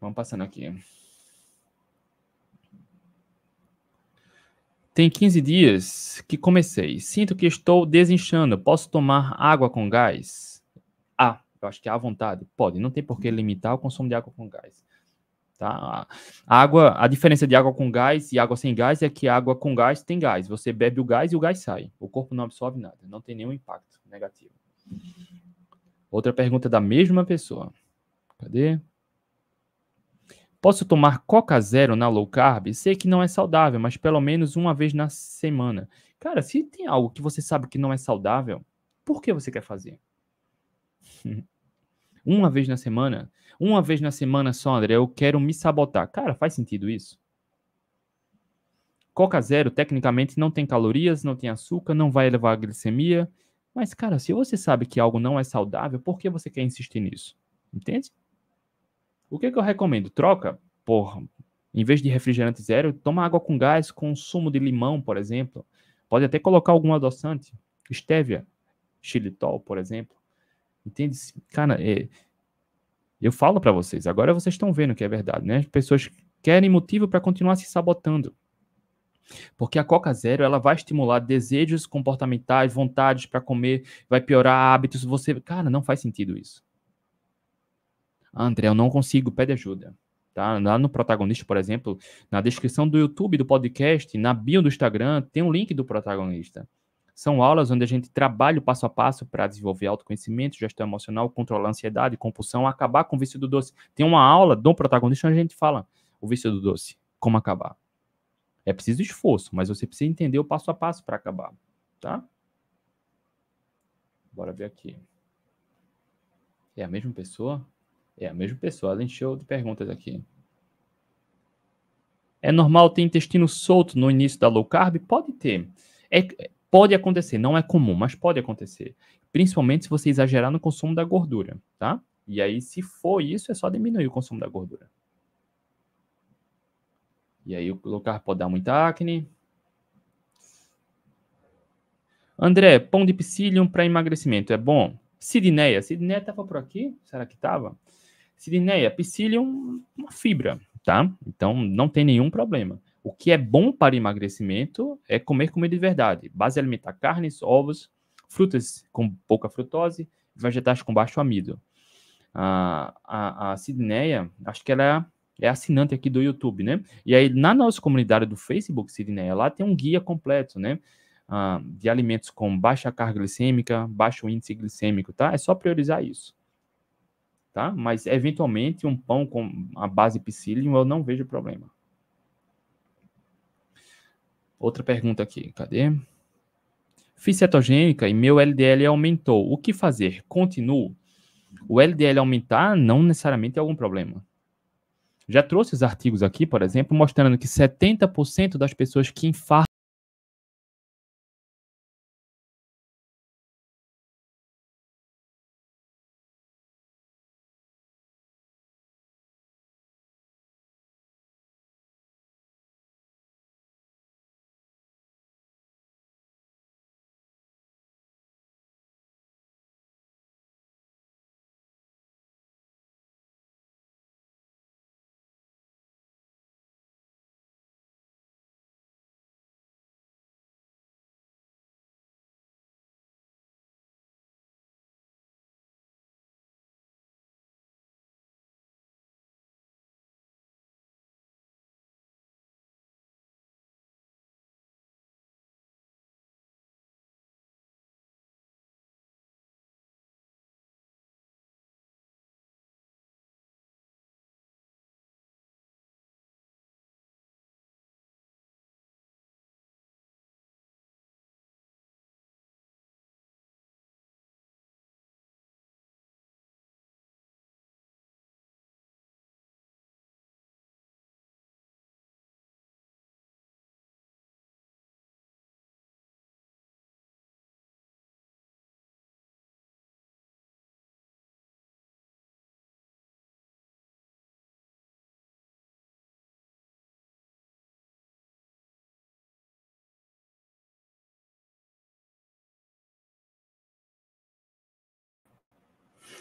Vamos passando aqui. Tem 15 dias que comecei. Sinto que estou desinchando. Posso tomar água com gás? Eu acho que à vontade, pode. Não tem por que limitar o consumo de água com gás. Tá? A água, a diferença de água com gás e água sem gás é que água com gás tem gás. Você bebe o gás e o gás sai. O corpo não absorve nada, não tem nenhum impacto negativo. Outra pergunta da mesma pessoa. Cadê? Posso tomar Coca Zero na low carb? Sei que não é saudável, mas pelo menos uma vez na semana. Cara, se tem algo que você sabe que não é saudável, por que você quer fazer? Uma vez na semana? Uma vez na semana só, André, eu quero me sabotar. Cara, faz sentido isso? Coca Zero, tecnicamente, não tem calorias, não tem açúcar, não vai elevar a glicemia. Mas, cara, se você sabe que algo não é saudável, por que você quer insistir nisso? Entende? O que, que eu recomendo? Troca por, em vez de refrigerante zero, toma água com gás, consumo de limão, por exemplo. Pode até colocar algum adoçante, estévia, xilitol, por exemplo. Entende? Cara, é, eu falo para vocês, agora vocês estão vendo que é verdade, né? As pessoas querem motivo para continuar se sabotando. Porque a Coca Zero ela vai estimular desejos comportamentais, vontades para comer, vai piorar hábitos. Você, cara, não faz sentido isso. André, eu não consigo, pede ajuda. Tá? Lá no protagonista, por exemplo, na descrição do YouTube do podcast, na bio do Instagram, tem um link do protagonista. São aulas onde a gente trabalha o passo a passo para desenvolver autoconhecimento, gestão emocional, controlar a ansiedade, compulsão, acabar com o vício do doce. Tem uma aula do protagonista onde a gente fala o vício do doce, como acabar. É preciso esforço, mas você precisa entender o passo a passo para acabar, tá? Bora ver aqui. É a mesma pessoa? É a mesma pessoa. Ela encheu de perguntas aqui. É normal ter intestino solto no início da low carb? Pode ter. É, Pode acontecer, não é comum, mas pode acontecer. Principalmente se você exagerar no consumo da gordura, tá? E aí, se for isso, é só diminuir o consumo da gordura. E aí, o low pode dar muita acne. André, pão de psyllium para emagrecimento é bom? Sidneia, Sidneia estava por aqui? Será que estava? Sidneia, psyllium, uma fibra, tá? Então, não tem nenhum problema. O que é bom para emagrecimento é comer comida de verdade. Base alimentar carnes, ovos, frutas com pouca frutose, vegetais com baixo amido. A, a, a Sidneia, acho que ela é, é, assinante aqui do YouTube, né? E aí, na nossa comunidade do Facebook, Sidneia, lá tem um guia completo, né? Ah, de alimentos com baixa carga glicêmica, baixo índice glicêmico, tá? É só priorizar isso. Tá? Mas, eventualmente, um pão com a base psyllium eu não vejo problema. Outra pergunta aqui, cadê? Fiz cetogênica e meu LDL aumentou. O que fazer? Continuo? O LDL aumentar não necessariamente é algum problema. Já trouxe os artigos aqui, por exemplo, mostrando que 70% das pessoas que infartam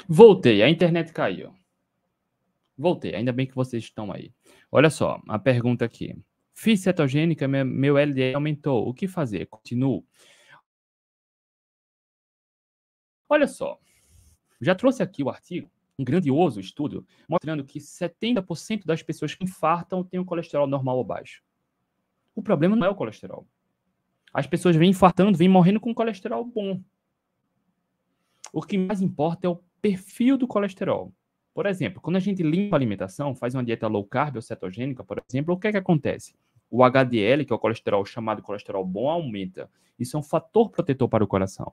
Voltei, a internet caiu. Voltei, ainda bem que vocês estão aí. Olha só, a pergunta aqui. Fiz cetogênica, meu LDL aumentou. O que fazer? Continuo. Olha só, já trouxe aqui o artigo, um grandioso estudo, mostrando que 70% das pessoas que infartam têm um colesterol normal ou baixo. O problema não é o colesterol. As pessoas vêm infartando, vêm morrendo com colesterol bom. O que mais importa é o perfil do colesterol. Por exemplo, quando a gente limpa a alimentação, faz uma dieta low carb ou cetogênica, por exemplo, o que é que acontece? O HDL, que é o colesterol chamado colesterol bom, aumenta. Isso é um fator protetor para o coração.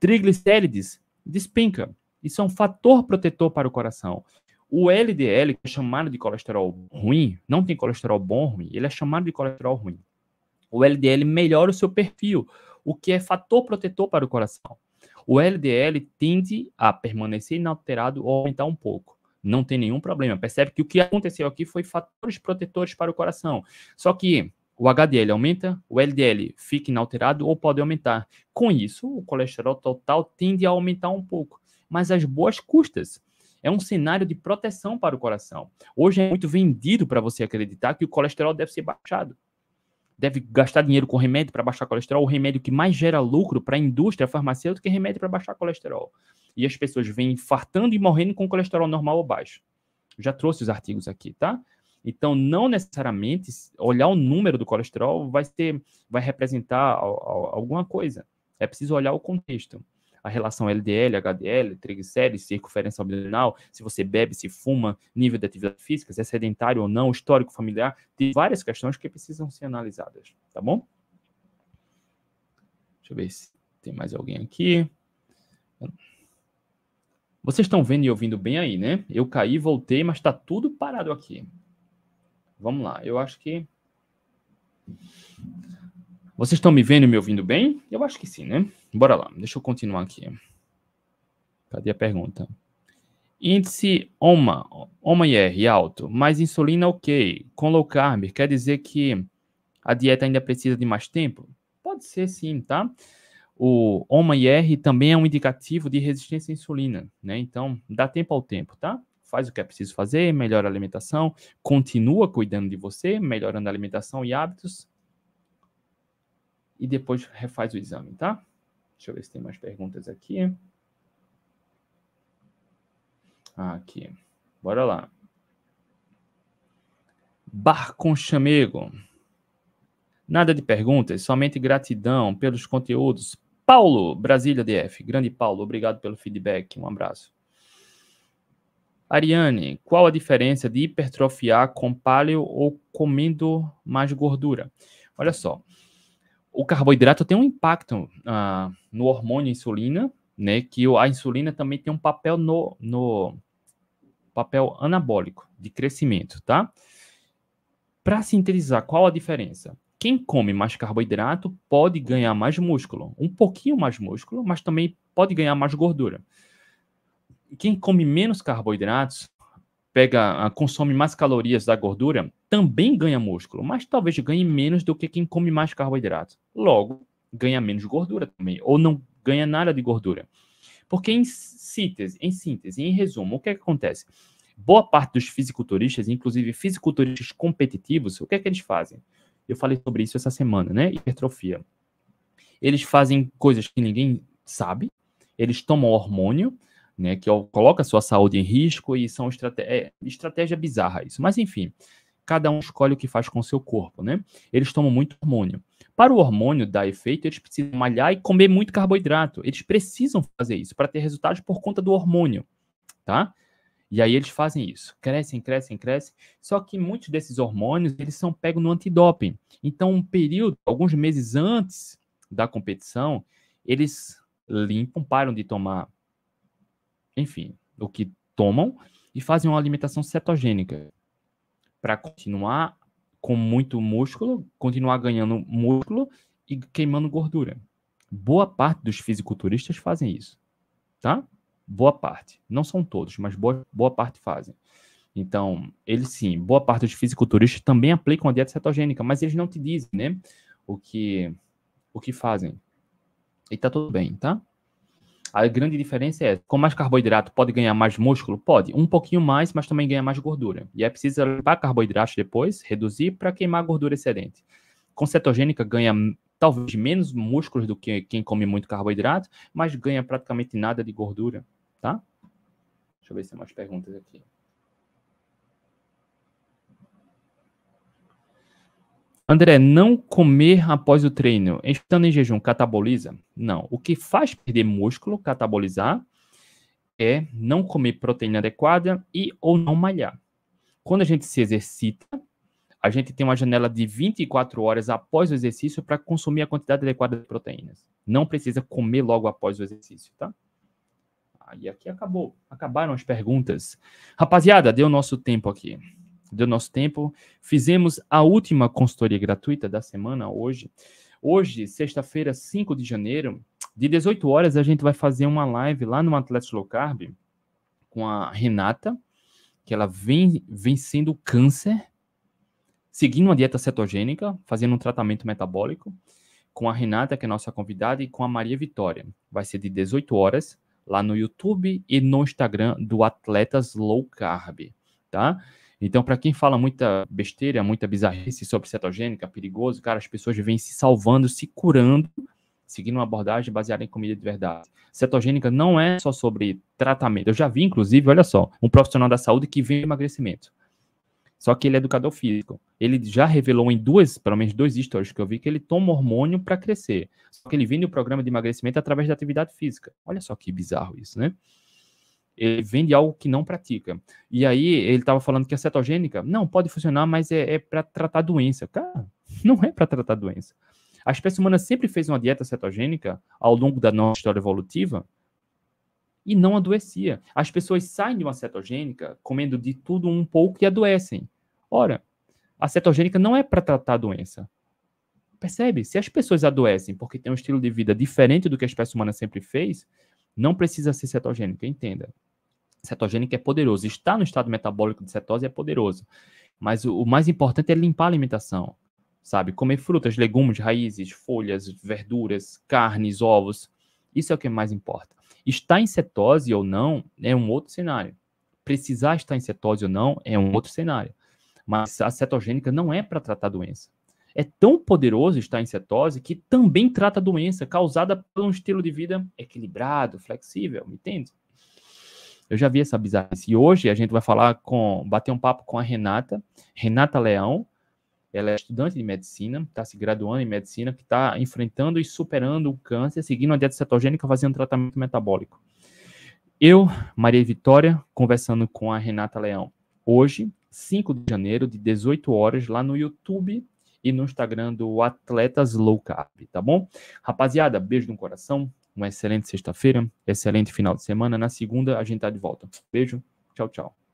Triglicérides despenca. Isso é um fator protetor para o coração. O LDL, que é chamado de colesterol ruim, não tem colesterol bom ruim, ele é chamado de colesterol ruim. O LDL melhora o seu perfil, o que é fator protetor para o coração. O LDL tende a permanecer inalterado ou aumentar um pouco. Não tem nenhum problema. Percebe que o que aconteceu aqui foi fatores protetores para o coração. Só que o HDL aumenta, o LDL fica inalterado ou pode aumentar. Com isso, o colesterol total tende a aumentar um pouco, mas às boas custas. É um cenário de proteção para o coração. Hoje é muito vendido para você acreditar que o colesterol deve ser baixado deve gastar dinheiro com remédio para baixar colesterol, o remédio que mais gera lucro para a indústria farmacêutica é remédio para baixar colesterol. E as pessoas vêm infartando e morrendo com colesterol normal ou baixo. já trouxe os artigos aqui, tá? Então, não necessariamente olhar o número do colesterol vai ser, vai representar alguma coisa. É preciso olhar o contexto a relação LDL, HDL, triglicérides, circunferência abdominal, se você bebe, se fuma, nível de atividade física, se é sedentário ou não, histórico familiar, tem várias questões que precisam ser analisadas, tá bom? Deixa eu ver se tem mais alguém aqui. Vocês estão vendo e ouvindo bem aí, né? Eu caí, voltei, mas está tudo parado aqui. Vamos lá, eu acho que. Vocês estão me vendo e me ouvindo bem? Eu acho que sim, né? Bora lá, deixa eu continuar aqui. Cadê a pergunta? Índice OMA, OMA IR alto, mas insulina ok. Com low carb, quer dizer que a dieta ainda precisa de mais tempo? Pode ser sim, tá? O OMA IR também é um indicativo de resistência à insulina, né? Então, dá tempo ao tempo, tá? Faz o que é preciso fazer, melhora a alimentação, continua cuidando de você, melhorando a alimentação e hábitos, e depois refaz o exame, tá? Deixa eu ver se tem mais perguntas aqui. Ah, aqui. Bora lá. Bar com chamego. Nada de perguntas, somente gratidão pelos conteúdos. Paulo, Brasília DF. Grande Paulo, obrigado pelo feedback. Um abraço. Ariane, qual a diferença de hipertrofiar com paleo ou comendo mais gordura? Olha só, o carboidrato tem um impacto ah, no hormônio insulina, né? Que a insulina também tem um papel no, no papel anabólico de crescimento, tá? Para sintetizar, qual a diferença? Quem come mais carboidrato pode ganhar mais músculo, um pouquinho mais músculo, mas também pode ganhar mais gordura. Quem come menos carboidratos pega, ah, consome mais calorias da gordura, também ganha músculo, mas talvez ganhe menos do que quem come mais carboidrato. Logo, ganha menos gordura também, ou não ganha nada de gordura. Porque em síntese, em síntese, em resumo, o que, é que acontece? Boa parte dos fisiculturistas, inclusive fisiculturistas competitivos, o que é que eles fazem? Eu falei sobre isso essa semana, né? Hipertrofia. Eles fazem coisas que ninguém sabe, eles tomam hormônio, né, que coloca a sua saúde em risco e são estratégia, é, estratégia bizarra isso. Mas enfim, cada um escolhe o que faz com o seu corpo, né? Eles tomam muito hormônio. Para o hormônio dar efeito, eles precisam malhar e comer muito carboidrato. Eles precisam fazer isso para ter resultados por conta do hormônio, tá? E aí eles fazem isso, crescem, crescem, crescem. Só que muitos desses hormônios, eles são pegos no antidoping. Então, um período, alguns meses antes da competição, eles limpam, param de tomar enfim, o que tomam e fazem uma alimentação cetogênica para continuar com muito músculo, continuar ganhando músculo e queimando gordura. Boa parte dos fisiculturistas fazem isso, tá? Boa parte. Não são todos, mas boa, boa parte fazem. Então, eles sim, boa parte dos fisiculturistas também aplicam a dieta cetogênica, mas eles não te dizem, né? O que, o que fazem. E tá tudo bem, tá? A grande diferença é, com mais carboidrato pode ganhar mais músculo? Pode, um pouquinho mais, mas também ganha mais gordura. E é preciso limpar carboidrato depois, reduzir para queimar gordura excedente. Com cetogênica ganha talvez menos músculos do que quem come muito carboidrato, mas ganha praticamente nada de gordura, tá? Deixa eu ver se tem mais perguntas aqui. André, não comer após o treino, estando em jejum, cataboliza? Não. O que faz perder músculo, catabolizar, é não comer proteína adequada e ou não malhar. Quando a gente se exercita, a gente tem uma janela de 24 horas após o exercício para consumir a quantidade adequada de proteínas. Não precisa comer logo após o exercício, tá? Ah, e aqui acabou. Acabaram as perguntas. Rapaziada, deu nosso tempo aqui do nosso tempo. Fizemos a última consultoria gratuita da semana hoje. Hoje, sexta-feira, 5 de janeiro, de 18 horas, a gente vai fazer uma live lá no Atlético Low Carb com a Renata, que ela vem vencendo o câncer, seguindo uma dieta cetogênica, fazendo um tratamento metabólico, com a Renata, que é nossa convidada, e com a Maria Vitória. Vai ser de 18 horas, lá no YouTube e no Instagram do Atletas Low Carb, tá? Então, para quem fala muita besteira, muita bizarrice sobre cetogênica, perigoso, cara, as pessoas vêm se salvando, se curando, seguindo uma abordagem baseada em comida de verdade. Cetogênica não é só sobre tratamento. Eu já vi, inclusive, olha só, um profissional da saúde que vê emagrecimento. Só que ele é educador físico. Ele já revelou em duas, pelo menos dois histórias que eu vi, que ele toma hormônio para crescer. Só que ele vende o programa de emagrecimento através da atividade física. Olha só que bizarro isso, né? Ele vende algo que não pratica. E aí ele estava falando que a é cetogênica não pode funcionar, mas é, é para tratar doença. Cara, não é para tratar doença. A espécie humana sempre fez uma dieta cetogênica ao longo da nossa história evolutiva e não adoecia. As pessoas saem de uma cetogênica comendo de tudo um pouco e adoecem. Ora, a cetogênica não é para tratar a doença. Percebe? Se as pessoas adoecem porque têm um estilo de vida diferente do que a espécie humana sempre fez, não precisa ser cetogênica, entenda cetogênica é poderoso. Está no estado metabólico de cetose é poderoso. Mas o, o mais importante é limpar a alimentação, sabe? Comer frutas, legumes, raízes, folhas, verduras, carnes, ovos. Isso é o que mais importa. Estar em cetose ou não é um outro cenário. Precisar estar em cetose ou não é um outro cenário. Mas a cetogênica não é para tratar doença. É tão poderoso estar em cetose que também trata doença causada por um estilo de vida equilibrado, flexível, entende? Eu já vi essa bizarrice. E hoje a gente vai falar com, bater um papo com a Renata, Renata Leão. Ela é estudante de medicina, está se graduando em medicina, que está enfrentando e superando o câncer, seguindo a dieta cetogênica, fazendo tratamento metabólico. Eu, Maria Vitória, conversando com a Renata Leão. Hoje, 5 de janeiro, de 18 horas, lá no YouTube e no Instagram do Atletas Low Carb, tá bom? Rapaziada, beijo no coração, uma excelente sexta-feira, excelente final de semana. Na segunda, a gente está de volta. Beijo, tchau, tchau.